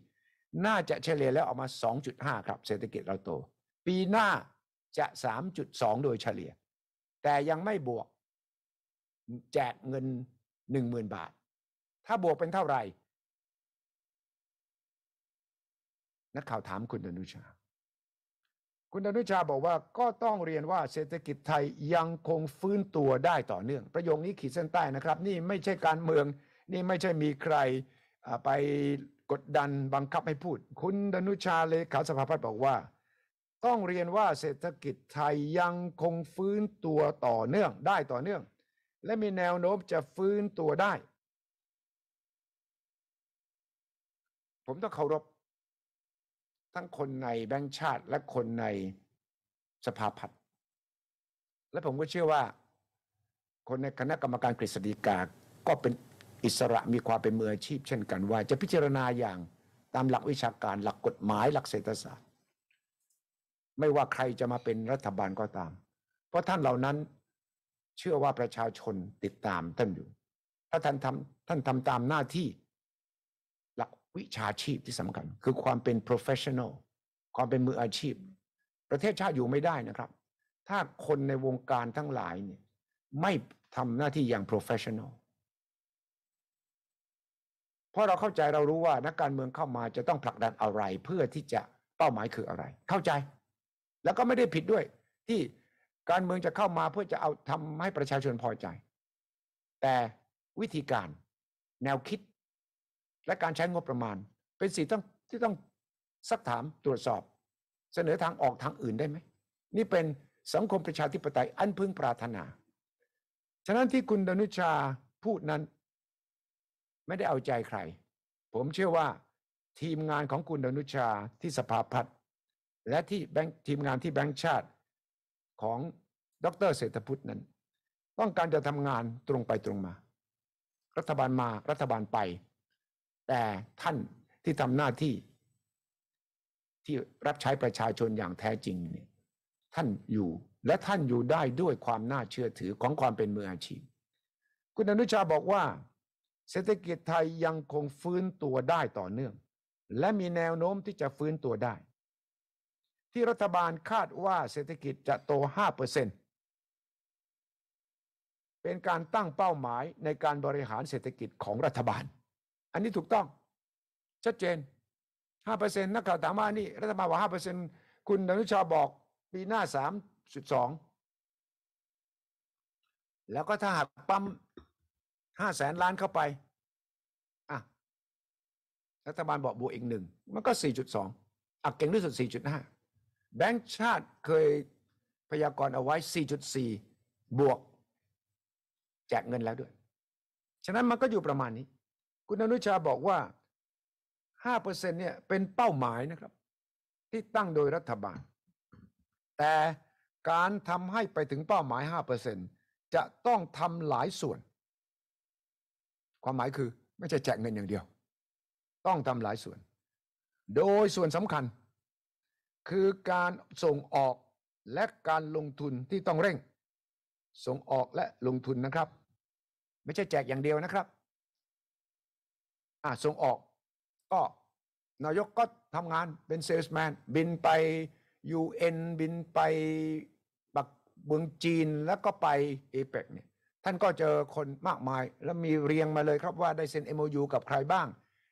น่าจะเฉลี่ยแล้วออกมา 2.5 ครับเศรษฐกิจเราโต ปีหน้าจะ 3.2 โดยเฉลี่ย แต่ยังไม่บวกแจกเงิน10,000 บาท ถ้าบวกเป็นเท่าไหร่นักข่าวถามคุณอนุชาคุณดนุชาบอกว่าก็ต้องเรียนว่าเศรษฐกิจไทยยังคงฟื้นตัวได้ต่อเนื่อง ประโยคนี้ขีดเส้นใต้นะครับ นี่ไม่ใช่การเมืองนี่ไม่ใช่มีใครไปกดดันบังคับให้พูด คุณดนุชาเลขาสภาพัฒน์บอกว่า ต้องเรียนว่าเศรษฐกิจไทยยังคงฟื้นตัวต่อเนื่องได้ต่อเนื่อง และมีแนวโน้มจะฟื้นตัวได้ ผมต้องเคารพทั้งคนในแบงค์ชาติและคนในสภาพัฒน์และผมก็เชื่อว่า คนในคณะกรรมการกฤษฎีกา ก็เป็นอิสระมีความเป็นมืออาชีพเช่นกันว่าจะพิจารณาอย่างตามหลักวิชาการหลักกฎหมายหลักเศรษฐศาสตร์ ไม่ว่าใครจะมาเป็นรัฐบาลก็ตาม เพราะท่านเหล่านั้นเชื่อว่าประชาชนติดตามท่านอยู่ถ้าท่านทำท่านทำตามหน้าที่วิชาชีพที่สำคัญ คือความเป็น professional ความเป็นมืออาชีพ ประเทศชาติอยู่ไม่ได้นะครับ ถ้าคนในวงการทั้งหลายเนี่ยไม่ทำหน้าที่อย่าง professional เพราะเราเข้าใจเรารู้ว่า นักการเมืองเข้ามาจะต้องผลักดันอะไร เพื่อที่จะเป้าหมายคืออะไร เข้าใจแล้วก็ไม่ได้ผิดด้วยที่การเมืองจะเข้ามาเพื่อจะเอาทำให้ประชาชนพอใจ แต่วิธีการแนวคิดและการใช้งบประมาณ เป็นสิ่งต้องที่ต้องสักถามตรวจสอบ เสนอทางออกทางอื่นได้ไหมนี่เป็นสังคมประชาธิปไตยอันพึงปรารถนา ฉะนั้นที่คุณดนุชาพูดนั้นไม่ได้เอาใจใคร ผมเชื่อว่าทีมงานของคุณดนุชาที่สภาพัฒน์และที่แบงทีมงานที่แบงค์ชาติของดร เศรษฐพุทธนั้น ต้องการจะทำงานตรงไปตรงมา รัฐบาลมารัฐบาลไปแต่ท่านที่ทำหน้าที่ ที่รับใช้ประชาชนอย่างแท้จริงเนี่ยท่านอยู่และท่านอยู่ได้ด้วยความน่าเชื่อถือของความเป็นมืออาชีพ คุณอนุชาบอกว่า เศรษฐกิจไทยยังคงฟื้นตัวได้ต่อเนื่อง และมีแนวโน้มที่จะฟื้นตัวได้ ที่รัฐบาลคาดว่าเศรษฐกิจจะโต 5%เปอร์เซ็นตเป็นการตั้งเป้าหมายในการบริหารเศรษฐกิจของรัฐบาลอันนี้ถูกต้องชัดเจนห้าเปอร์เซ็นต์นักข่าวถามว่านี่รัฐบาลบอกห้าเปอร์เซ็นต์คุณอนุชาบอกปีหน้าสามจุดสองแล้วก็ถ้าหากปั๊มห้าแสนล้านเข้าไปอ่ะรัฐบาลบอกบวกอีกหนึ่งมันก็สี่จุดสองอักเก่งที่สุดสี่จุดห้าแบงก์ชาติเคยพยากรณ์เอาไว้สสี่จุดี่บวก แจกเงินแล้วด้วย ฉะนั้นมันก็อยู่ประมาณนี้คุณอนุชาบอกว่า 5%เนี่ย เป็นเป้าหมายนะครับ ที่ตั้งโดยรัฐบาล แต่การทำให้ไปถึงเป้าหมาย 5%จะต้องทำหลายส่วน ความหมายคือไม่ใช่แจกเงินอย่างเดียว ต้องทำหลายส่วน โดยส่วนสำคัญ คือการส่งออกและการลงทุนที่ต้องเร่ง ส่งออกและลงทุนนะครับ ไม่ใช่แจกอย่างเดียวนะครับอ่าส่งออกก็นายกก็ทำงานเป็นเซลส์แมนบินไป UN บินไปบักเมืองจีนแล้วก็ไปเอเปกเนี่ยท่านก็เจอคนมากมายแล้วมีเรียงมาเลยครับว่าได้เซ็น MOU กับใครบ้าง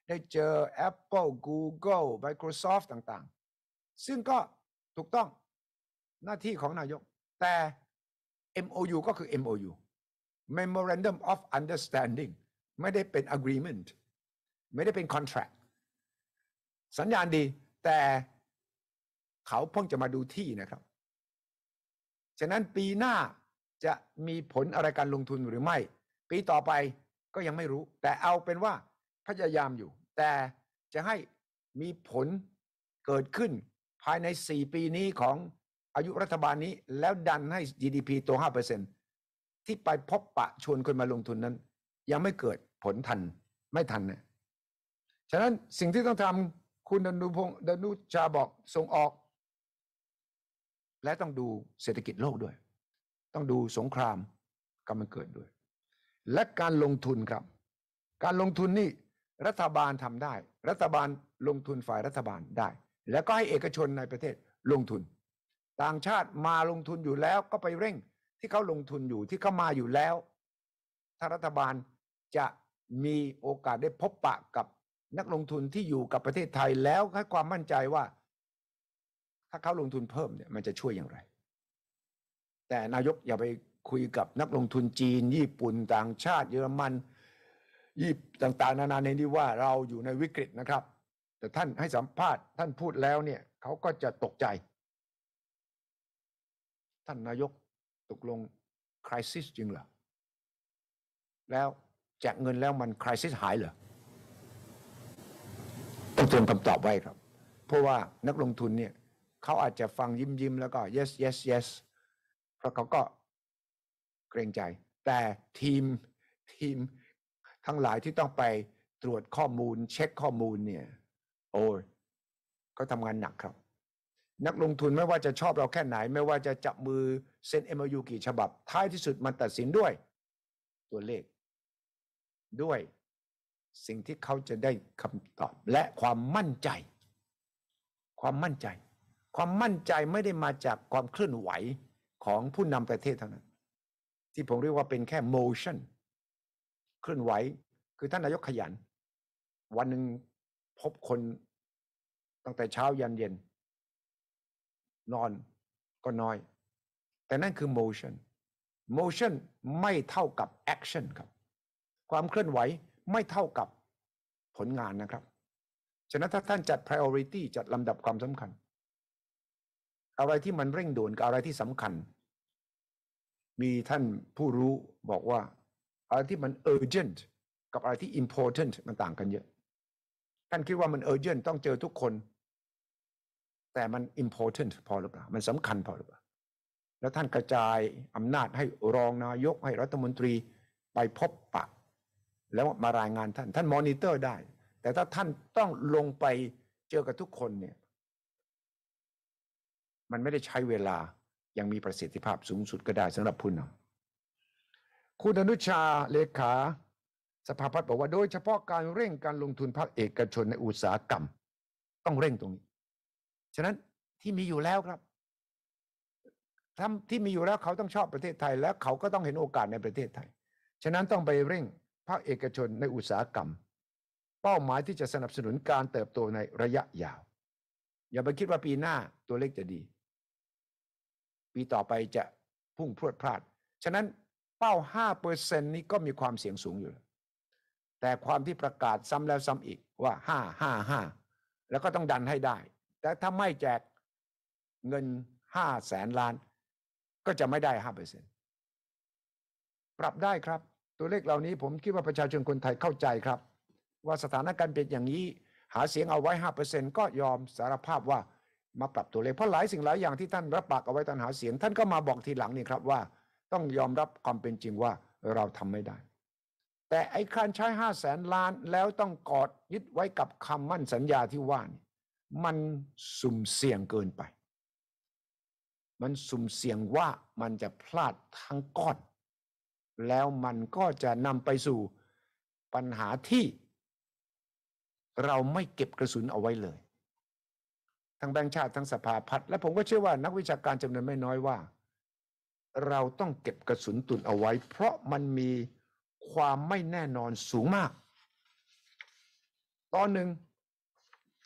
ได้เจอ Apple Google Microsoft ต่างๆ ซึ่งก็ถูกต้องหน้าที่ของนายกแต่ MOU ก็คือ MOU Memorandum of Understanding ไม่ได้เป็น Agreement ไม่ได้เป็นคอนแทรคสัญญาณดีแต่เขาเพิ่งจะมาดูที่นะครับ ฉะนั้นปีหน้าจะมีผลอะไรการลงทุนหรือไม่ ปีต่อไปก็ยังไม่รู้ แต่เอาเป็นว่าพยายามอยู่ แต่จะให้มีผลเกิดขึ้น ภายใน 4 ปีนี้ของอายุรัฐบาลนี้แล้วดันให้ GDP ตัว 5%ที่ไปพบปะชวนคนมาลงทุนนั้น ยังไม่เกิดผลทันไม่ทันนะฉะนั้นสิ่งที่ต้องทำคุณดนุพงศ์ดนุชาบอกส่งออก และต้องดูเศรษฐกิจโลกด้วย ต้องดูสงครามกำลังเกิดด้วย และการลงทุนครับการลงทุนนี่รัฐบาลทำได้ รัฐบาลลงทุนฝ่ายรัฐบาลได้ แล้วก็ให้เอกชนในประเทศลงทุน ต่างชาติมาลงทุนอยู่แล้วก็ไปเร่งที่เขาลงทุนอยู่ที่เขามาอยู่แล้ว ถ้ารัฐบาลจะมีโอกาสได้พบปะกับนักลงทุนที่อยู่กับประเทศไทยแล้วให้ความมั่นใจว่า ถ้าเขาลงทุนเพิ่มเนี่ยมันจะช่วยอย่างไร แต่นายกอย่าไปคุยกับนักลงทุนจีนญี่ปุ่นต่างชาติ เยอรมันยี่ต่าง ๆ นานาในนี้ว่าเราอยู่ในวิกฤตนะครับ แต่ท่านให้สัมภาษณ์ท่านพูดแล้วเนี่ย เขาก็จะตกใจ ท่านนายกตกลงคริสตสจริงเหรอแล้วแจกเงินแล้วมันคริสิสหายเหรอเตรียมคำตอบไว้ครับเพราะว่านักลงทุนเนี่ยเขาอาจจะฟังยิ้มยิ้มแล้วก็ yes yes yes เพราะเขาก็เกรงใจ แต่ทีม ทีมทั้งหลายที่ต้องไปตรวจข้อมูลเช็คข้อมูลเนี่ยโอ้ยเขาทำงานหนักครับ นักลงทุนไม่ว่าจะชอบเราแค่ไหน ไม่ว่าจะจับมือ เซ็น MOU กี่ฉบับ ท้ายที่สุดมันตัดสินด้วย ตัวเลข ด้วยสิ่งที่เขาจะได้คำตอบและความมั่นใจ ความมั่นใจ ความมั่นใจไม่ได้มาจากความเคลื่อนไหวของผู้นำประเทศเท่านั้น ที่ผมเรียกว่าเป็นแค่ motion เคลื่อนไหวคือท่านนายกขยัน วันหนึ่งพบคน ตั้งแต่เช้ายันเย็น นอนก็น้อย แต่นั่นคือ motion motion ไม่เท่ากับ action ครับความเคลื่อนไหวไม่เท่ากับผลงานนะครับ ฉะนั้นถ้าท่านจัด priority จัดลำดับความสำคัญ อะไรที่มันเร่งด่วนกับอะไรที่สำคัญ มีท่านผู้รู้บอกว่า อะไรที่มัน urgent กับอะไรที่ important มันต่างกันเยอะ ท่านคิดว่ามัน urgent ต้องเจอทุกคน แต่มัน important พอหรือเปล่ามันสำคัญพอหรือเปล่าแล้วท่านกระจายอำนาจให้รองนายกให้รัฐมนตรีไปพบปะแล้วมารายงานท่าน ท่านมอนิเตอร์ได้ แต่ถ้าท่านต้องลงไปเจอกับทุกคนเนี่ย มันไม่ได้ใช้เวลายังมีประสิทธิภาพสูงสุดก็ได้สำหรับผู้นำคุณอนุชาเลขาสภาพัฒน์บอกว่า โดยเฉพาะการเร่งการลงทุนภาคเอกชนในอุตสาหกรรม ต้องเร่งตรงนี้ ฉะนั้นที่มีอยู่แล้วครับทที่มีอยู่แล้วเขาต้องชอบประเทศไทย และเขาก็ต้องเห็นโอกาสในประเทศไทย ฉะนั้นต้องไปเร่งภาคเอกชนในอุตสาหกรรม เป้าหมายที่จะสนับสนุนการเติบโตในระยะยาว อย่าไปคิดว่าปีหน้าตัวเลขจะดี ปีต่อไปจะพุ่งพรวดพลาด ฉะนั้นเป้า5%นนี้ก็มีความเสี่ยงสูงอยู่ แต่ความที่ประกาศซ้ำแล้วซ้ำอีกว่า 5 5 5 แล้วก็ต้องดันให้ได้ แต่ถ้าไม่แจกเงิน5แสนล้านก็จะไม่ได้ 5%ปรับได้ครับตัวเลขเหล่านี้ผมคิดว่าประชาชนคนไทยเข้าใจครับ ว่าสถานการณ์เป็นอย่างนี้ หาเสียงเอาไว้ห้าเปอร์เซ็นก็ยอมสารภาพว่ามาปรับตัวเลขเพราะหลายสิ่งหลายอย่างที่ท่านรับปาก เอาไว้ตอนหาเสียง ท่านก็มาบอกทีหลังนี่ครับว่าต้องยอมรับความเป็นจริงว่าเราทำไม่ได้ แต่ไอ้การใช้ห้าแสนล้านแล้วต้องกอดยึดไว้กับคำมั่นสัญญาที่ว่านี่มันสุ่มเสี่ยงเกินไป มันสุ่มเสี่ยงว่ามันจะพลาดทั้งก้อนแล้วมันก็จะนำไปสู่ปัญหาที่เราไม่เก็บกระสุนเอาไว้เลย ทั้งแบงค์ชาติทั้งสภาพัฒน์และผมก็เชื่อว่านักวิชาการจำนวนไม่น้อยว่าเราต้องเก็บกระสุนตุนเอาไว้เพราะมันมีความไม่แน่นอนสูงมาก ตอนหนึ่ง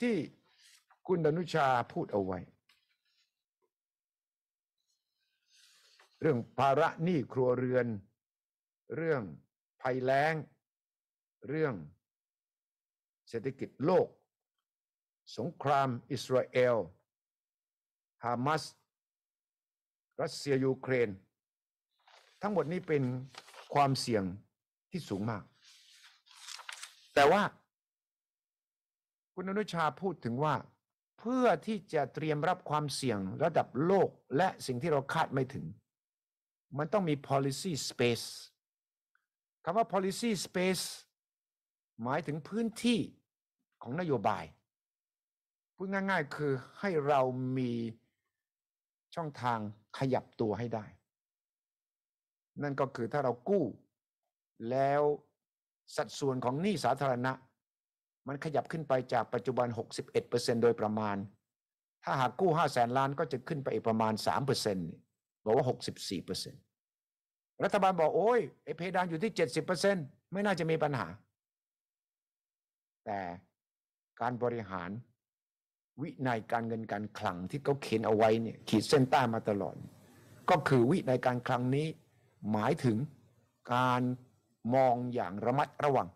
ที่คุณดนุชาพูดเอาไว้ เรื่องภาระหนี้ครัวเรือนเรื่องภัยแล้ง เรื่องเศรษฐกิจโลก สงคราม อิสราเอล ฮามาสรัสเซียยูเครนทั้งหมดนี้เป็นความเสี่ยงที่สูงมาก แต่ว่าคุณอนุชาพูดถึงว่า เพื่อที่จะเตรียมรับความเสี่ยงระดับโลกและสิ่งที่เราคาดไม่ถึง มันต้องมี policy space คำว่า policy space หมายถึงพื้นที่ของนโยบาย พูดง่ายๆ คือให้เรามีช่องทางขยับตัวให้ได้ นั่นก็คือถ้าเรากู้แล้วสัดส่วนของหนี้สาธารณะ มันขยับขึ้นไปจากปัจจุบัน 61%โดยประมาณ ถ้าหากกู้ 5 แสนล้านก็จะขึ้นไปอีกประมาณ3%บอกว่า 64%รัฐบาลบอก โอ้ยไอเพดานอยู่ที่เจ็ดสิบเปอร์เซ็นไม่น่าจะมีปัญหา แต่การบริหารวินัยการเงินการคลังที่เขาเขียนเอาไว้เนี่ยขีดเส้นใต้มาตลอด ก็คือวินัยการคลังนี้ หมายถึงการมองอย่างระมัดระวัง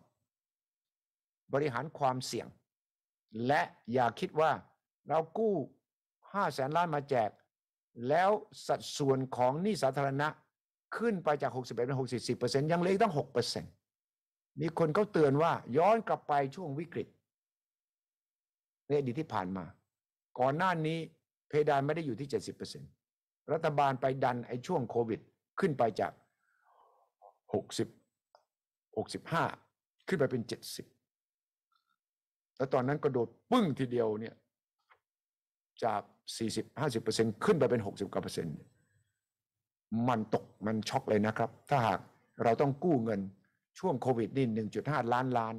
บริหารความเสี่ยง และอย่าคิดว่าเรากู้ห้าแสนล้านมาแจก แล้วสัดส่วนของหนี้สาธารณะขึ้นไปจาก 61 เป็น64เปอร์เซ็นต์ยังเหลืออีกตั้ง6เปอร์เซ็นต์มีคนเขาเตือนว่าย้อนกลับไปช่วงวิกฤต ในอดีตที่ผ่านมา ก่อนหน้านี้เพดานไม่ได้อยู่ที่ 70เปอร์เซ็นต์รัฐบาลไปดันไอ้ช่วงโควิด ขึ้นไปจาก 60 65 ขึ้นไปเป็น 70 แล้วตอนนั้นกระโดดปึ้งทีเดียวเนี่ย จาก 40 50เปอร์เซ็นต์ขึ้นไปเป็น60กว่าเปอร์เซ็นต์มันตกมันช็อกเลยนะครับ ถ้าหากเราต้องกู้เงินช่วงโควิดนี่หนึ่งจุดห้าล้านล้าน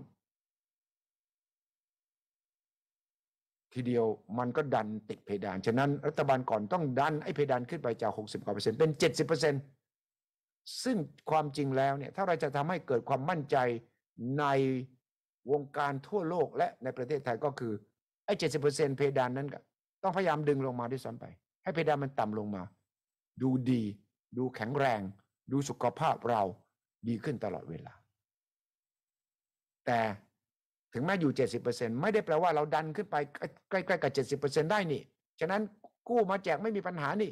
ทีเดียวมันก็ดันติดเพดาน ฉะนั้นรัฐบาลก่อนต้องดันไอ้เพดานขึ้นไปจากหกสิบกว่าเปอร์เซ็นต์เป็นเจ็ดสิบเปอร์เซ็นต์ซึ่งความจริงแล้วเนี่ย ถ้าเราจะทำให้เกิดความมั่นใจในวงการทั่วโลกและในประเทศไทยก็คือไอ้เจ็ดสิบเปอร์เซ็นต์เพดานนั้นก็ ต้องพยายามดึงลงมาด้วยซ้ำไป ให้เพดานมันต่ำลงมา ดูดีดูแข็งแรงดูสุขภาพเราดีขึ้นตลอดเวลา แต่ถึงแม้อยู่ 70%ไม่ได้แปลว่าเราดันขึ้นไปใกล้ ๆ กับ 70%ได้นี่ ฉะนั้นกู้มาแจกไม่มีปัญหานี่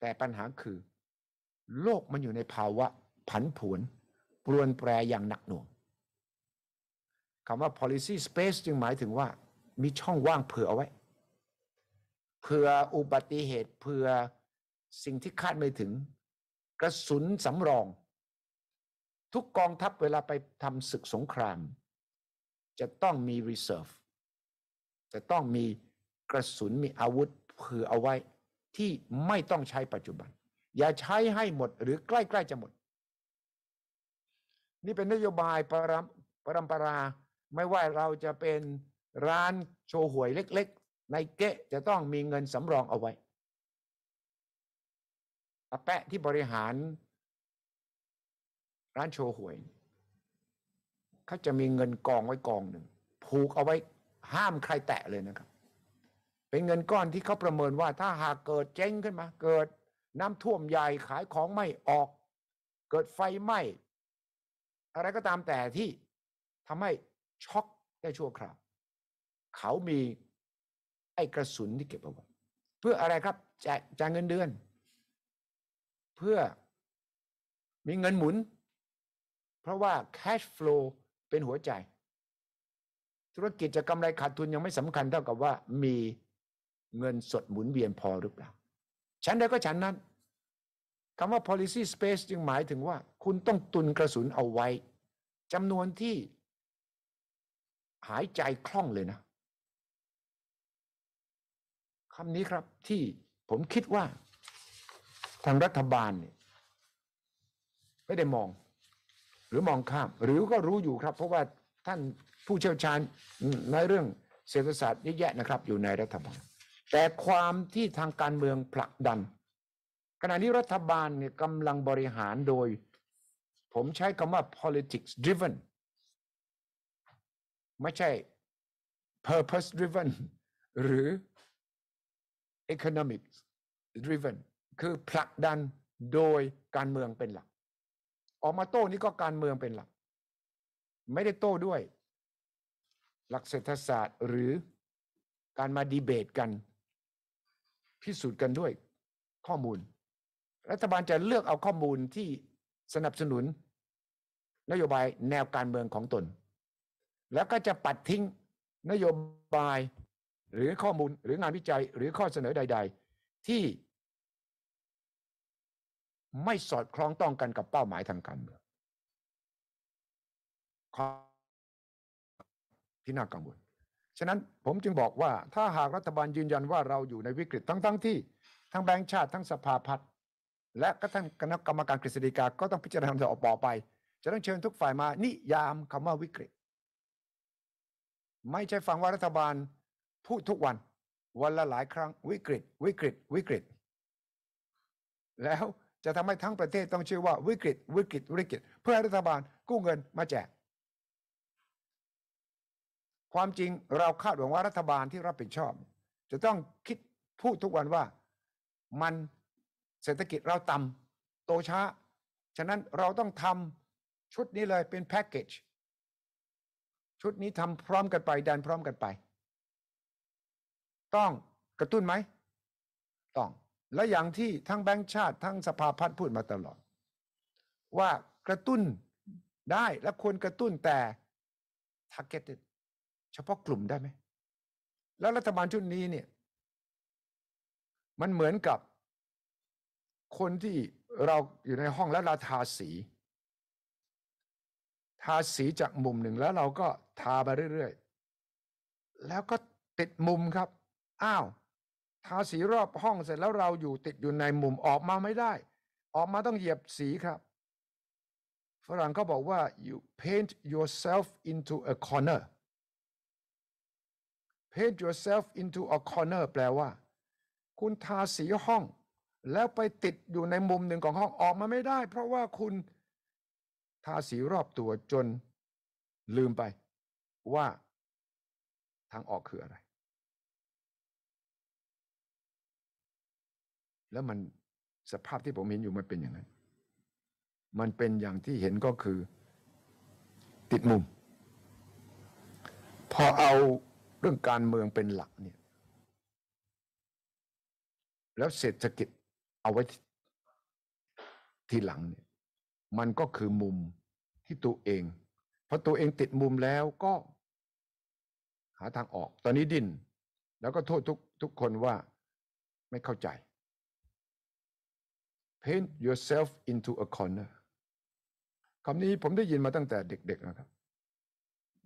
แต่ปัญหาคือ โลกมันอยู่ในภาวะผันผวนปรวนแปรอย่างหนักหน่วงคำว่า policy space จึงหมายถึงว่ามีช่องว่างเผื่อเอาไว้เผื่ออุบัติเหตุเผื่อสิ่งที่คาดไม่ถึง กระสุนสำรอง ทุกกองทัพเวลาไปทำศึกสงคราม จะต้องมี reserve จะต้องมีกระสุนมีอาวุธเผื่อเอาไว้ที่ไม่ต้องใช้ปัจจุบัน อย่าใช้ให้หมดหรือใกล้ ๆ จะหมด นี่เป็นนโยบายปรมปรมปราไม่ว่าเราจะเป็นร้านโชห่วยเล็กในเกะจะต้องมีเงินสำรองเอาไว้อาแปะที่บริหารร้านโชห่วยเขาจะมีเงินกองไว้กองหนึ่ง ผูกเอาไว้ห้ามใครแตะเลยนะครับ เป็นเงินก้อนที่เขาประเมินว่า ถ้าหากเกิดเจ๊งขึ้นมา เกิดน้ำท่วมใหญ่ขายของไม่ออก เกิดไฟไหม้อะไรก็ตามแต่ที่ทำให้ช็อกได้ชั่วคราวเขามีอ้กระสุนที่เก็บเอาไว้เพื่ออะไรครับจ่ายจ่ายเงินเดือน เพื่อมีเงินหมุน เพราะว่า cash flow เป็นหัวใจ ธุรกิจจะกำไรขาดทุนยังไม่สำคัญเท่ากับว่ามีเงินสดหมุนเวียนพอหรือเปล่า ฉันใดก็ฉันนั้นคำว่า policy space จึงหมายถึงว่าคุณต้องตุนกระสุนเอาไว้จำนวนที่หายใจคล่องเลยนะคำนี้ครับที่ผมคิดว่าทางรัฐบาลเนี่ยไม่ได้มอง หรือมองข้าม หรือก็รู้อยู่ครับ เพราะว่าท่านผู้เชี่ยวชาญในเรื่องเศรษฐศาสตร์เยอะแยะนะครับ อยู่ในรัฐบาล แต่ความที่ทางการเมืองผลักดันขณะนี้รัฐบาลเนี่ยกำลังบริหารโดย ผมใช้คำว่า politics driven ไม่ใช่ purpose driven หรือ economic driven คือผลักดันโดยการเมืองเป็นหลัก ออกมาโต้นี่ก็การเมืองเป็นหลัก ไม่ได้โต้ด้วย หลักเศรษฐศาสตร์หรือการมาดีเบตกัน พิสูจน์กันด้วยข้อมูล รัฐบาลจะเลือกเอาข้อมูลที่สนับสนุน นโยบายแนวการเมืองของตน แล้วก็จะปัดทิ้งนโยบายหรือข้อมูลหรืองานวิจัย หรือข้อเสนอใดๆ ที่ไม่สอดคล้องต้องกันกับเป้าหมายทางการเมืองที่น่ากังวลฉะนั้นผมจึงบอกว่า ถ้าหากรัฐบาลยืนยันว่าเราอยู่ในวิกฤต ทั้งๆททที่ ทั้งแบงค์ชาติทั้งสภาพัฒน์และก็ท่านคณะกรรมการกฤษฎีกาก็ต้องพิจารณาต่อไป จะต้องเชิญทุกฝ่ายมานิยามคำว่าวิกฤต ไม่ใช่ฟังว่ารัฐบาลพูดทุกวันวันละหลายครั้งวิกฤต วิกฤตวิกฤต แล้วจะทำให้ทั้งประเทศต้องชื่อว่าวิกฤตวิกฤตวิกฤตเพื่อรัฐบาลกู้เงินมาแจก ความจริงเราคาดหวังว่ารัฐบาลที่รับผิดชอบ จะต้องคิดพูดทุกวันว่ามันเศรษฐกิจเราต่ำโตช้า ฉะนั้นเราต้องทำชุดนี้เลยเป็นแพ็กเกจชุดนี้ทำพร้อมกันไปดันพร้อมกันไปต้องกระตุ้นไหม ต้อง และอย่างที่ทั้งแบงค์ชาติ ทั้งสภาพัฒน์พูดมาตลอด ว่ากระตุ้นได้และควรกระตุ้นแต่ targeted เฉพาะกลุ่มได้ไหม แล้วรัฐบาลชุดนี้เนี่ย มันเหมือนกับคนที่เราอยู่ในห้องแล้วเราทาสี ทาสีจากมุมหนึ่ง แล้วเราก็ทาไปเรื่อย ๆ แล้วก็ติดมุมครับอ้าว ทาสีรอบห้องเสร็จแล้วเราอยู่ติดอยู่ในมุมออกมาไม่ได้ ออกมาต้องเหยียบสีครับ ฝรั่งเขาบอกว่า you paint yourself into a corner paint yourself into a corner แปลว่า คุณทาสีห้องแล้วไปติดอยู่ในมุมหนึ่งของห้องออกมาไม่ได้ เพราะว่าคุณทาสีรอบตัวจนลืมไป ว่าทางออกคืออะไรแล้วมันสภาพที่ผมเห็นอยู่มันเป็นอย่างนั้นมันเป็นอย่างที่เห็นก็คือติดมุม พอเอาเรื่องการเมืองเป็นหลักเนี่ย แล้วเศรษฐกิจเอาไว้ทีหลังเนี่ย มันก็คือมุมที่ตัวเอง เพราะตัวเองติดมุมแล้วก็ หาทางออก ตอนนี้ดินแล้วก็โทษทุกทุกคนว่าไม่เข้าใจ paint yourself into a corner คำนี้ผมได้ยินมาตั้งแต่เด็ก ๆนะครับ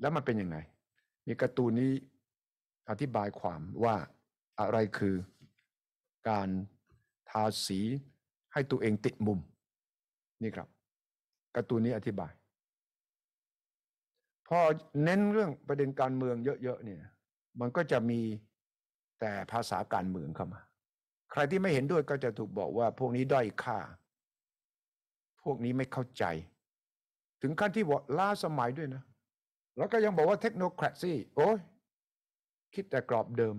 แล้วมันเป็นยังไง มีการ์ตูนนี้อธิบายความว่าอะไรคือการทาสีให้ตัวเองติดมุม นี่ครับ การ์ตูนนี้อธิบาย พอเน้นเรื่องประเด็นการเมืองเยอะๆเนี่ย มันก็จะมีแต่ภาษาการเมืองเข้ามาใครที่ไม่เห็นด้วยก็จะถูกบอกว่า พวกนี้ด้อยค่า พวกนี้ไม่เข้าใจ ถึงขั้นที่บอกล้าสมัยด้วยนะ แล้วก็ยังบอกว่าเทคโนแครซี่ โอ้ย คิดแต่กรอบเดิม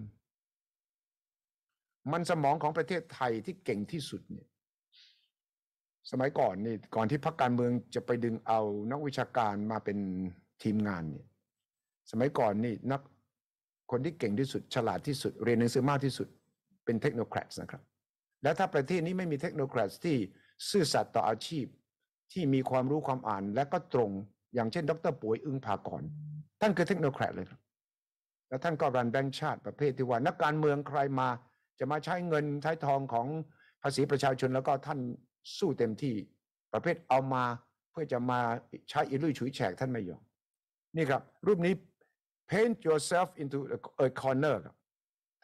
มันสมองของประเทศไทยที่เก่งที่สุดเนี่ย สมัยก่อนนี่ ก่อนที่พรรคการเมืองจะไปดึงเอานักวิชาการมาเป็นทีมงานเนี่ย สมัยก่อนนี่ นักคนที่เก่งที่สุด ฉลาดที่สุด เรียนหนังสือมากที่สุดเป็นเทคโนแครดนะครับ แล้วถ้าประเทศนี้ไม่มีเทคโนแครดที่ซื่อสัตย์ต่ออาชีพที่มีความรู้ความอ่านและก็ตรงอย่างเช่นดรป่วยอึ้งภากรท่านคือเทคโนแครดเลยครับแล้วท่านก็รันแบงค์ชาติประเภทที่ว่านักการเมืองใครมาจะมาใช้เงินใช้ทองของภาษีประชาชน แล้วก็ท่านสู้เต็มที่ประเภทเอามาเพื่อจะมาใช้อิรุ่ยฉุยแฉกท่านไม่ยอมนี่ครับรูปนี้ paint yourself into a corner ครับ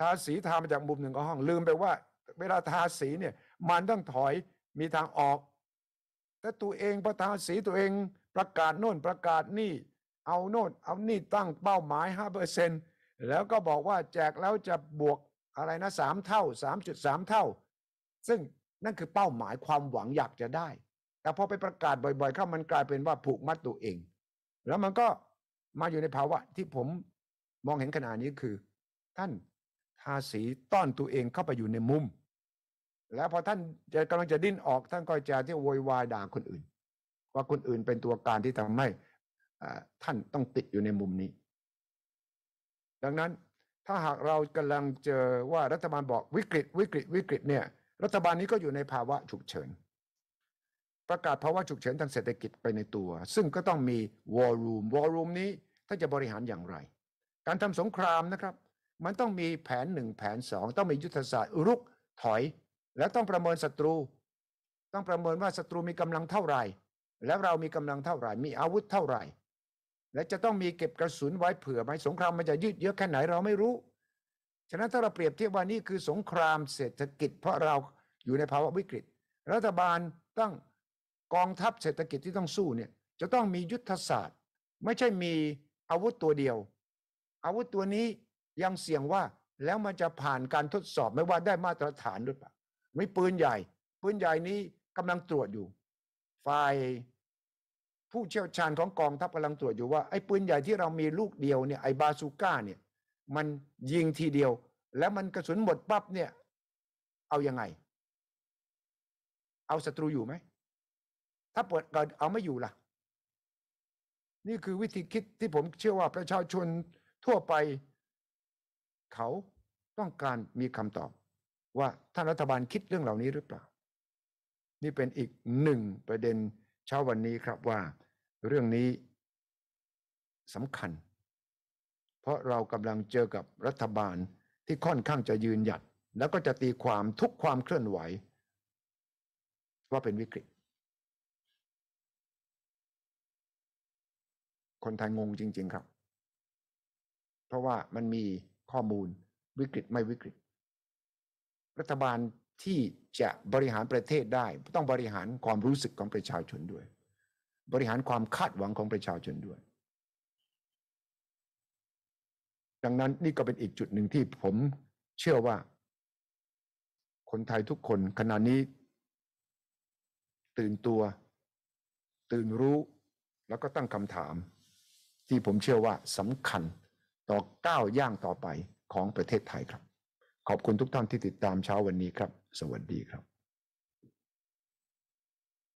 ทาสี ทามาจากมุมหนึ่งของห้องลืมไปว่าเวลาทาสีเนี่ยมันต้องถอยมีทางออก แต่ตัวเองประทาสีตัวเองประกาศโน่นประกาศนี่เอาโน่นเอานี่ตั้งเป้าหมายห้าเปอร์เซ็นแล้วก็บอกว่าแจกแล้วจะบวกอะไรนะสามเท่าสามจุดสามเท่า ซึ่งนั่นคือเป้าหมายความหวังอยากจะได้ แต่พอไปประกาศบ่อยๆ เข้ามันกลายเป็นว่าผูกมัดตัวเอง แล้วมันก็มาอยู่ในภาวะที่ผมมองเห็นขนาดนี้คือท่านทาสีต้อนตัวเองเข้าไปอยู่ในมุม แล้วพอท่านจะกำลังจะดิ้นออกท่านก็จะที่โวยวายด่าคนอื่น ว่าคนอื่นเป็นตัวการที่ทำให้ท่านต้องติดอยู่ในมุมนี้ ดังนั้นถ้าหากเรากำลังเจอว่ารัฐบาลบอกวิกฤต วิกฤตวิกฤตเนี่ยรัฐบาลนี้ก็อยู่ในภาวะฉุกเฉิน ประกาศภาวะฉุกเฉินทางเศรษฐกิจไปในตัว ซึ่งก็ต้องมีวอลลุ่มวอลลุ่มนี้ท่านจะบริหารอย่างไร การทำสงครามนะครับมันต้องมีแผนหนึ่งแผนสองต้องมียุทธศาสตร์รุกถอย แล้วต้องประเมินศัตรู ต้องประเมินว่าศัตรูมีกำลังเท่าไหร่ แล้วเรามีกำลังเท่าไหร่ มีอาวุธเท่าไหร่ และจะต้องมีเก็บกระสุนไว้เผื่อไหมสงครามมันจะยืดเยอะแค่ไหนเราไม่รู้ ฉะนั้นถ้าเราเปรียบเทียบว่านี่คือสงครามเศรษฐกิจ เพราะเราอยู่ในภาวะวิกฤต รัฐบาลต้องกองทัพเศรษฐกิจที่ต้องสู้เนี่ยจะต้องมียุทธศาสตร์ ไม่ใช่มีอาวุธตัวเดียว อาวุธตัวนี้ยังเสี่ยงว่าแล้วมันจะผ่านการทดสอบไม่ว่าได้มาตรฐานหรือเปล่ามีปืนใหญ่ปืนใหญ่นี้กำลังตรวจอยู่ฝ่าย ผู้เชี่ยวชาญของกองทัพกำลังตรวจอยู่ ว่าไอ้ปืนใหญ่ที่เรามีลูกเดียวเนี่ยไอ้บาซูก้าเนี่ย มันยิงทีเดียว แล้วมันกระสุนหมดปั๊บเนี่ย เอาอยัางไง เอาศัตรูอยู่ไหมถ้าเปิดกิดเอาไม่อยู่ล่ะ นี่คือวิธีคิดที่ผมเชื่อว่าประชาชนทั่วไปเขาต้องการมีคำตอบว่าท่านรัฐบาลคิดเรื่องเหล่านี้หรือเปล่า นี่เป็นอีกหนึ่งประเด็นเช้าวันนี้ครับว่าเรื่องนี้สำคัญ เพราะเรากำลังเจอกับรัฐบาลที่ค่อนข้างจะยืนหยัด แล้วก็จะตีความทุกความเคลื่อนไหว ว่าเป็นวิกฤต คนไทยงงจริง ๆครับ เพราะว่ามันมีข้อมูลวิกฤตไม่วิกฤต รัฐบาลที่จะบริหารประเทศได้ต้องบริหารความรู้สึกของประชาชนด้วย บริหารความคาดหวังของประชาชนด้วยดังนั้นนี่ก็เป็นอีกจุดหนึ่งที่ผมเชื่อว่าคนไทยทุกคนขณะนี้ ตื่นตัว ตื่นรู้แล้วก็ตั้งคำถาม ที่ผมเชื่อว่าสำคัญต่อก้าวย่างต่อไปของประเทศไทยครับ ขอบคุณทุกท่านที่ติดตามเช้าวันนี้ครับ สวัสดีครับ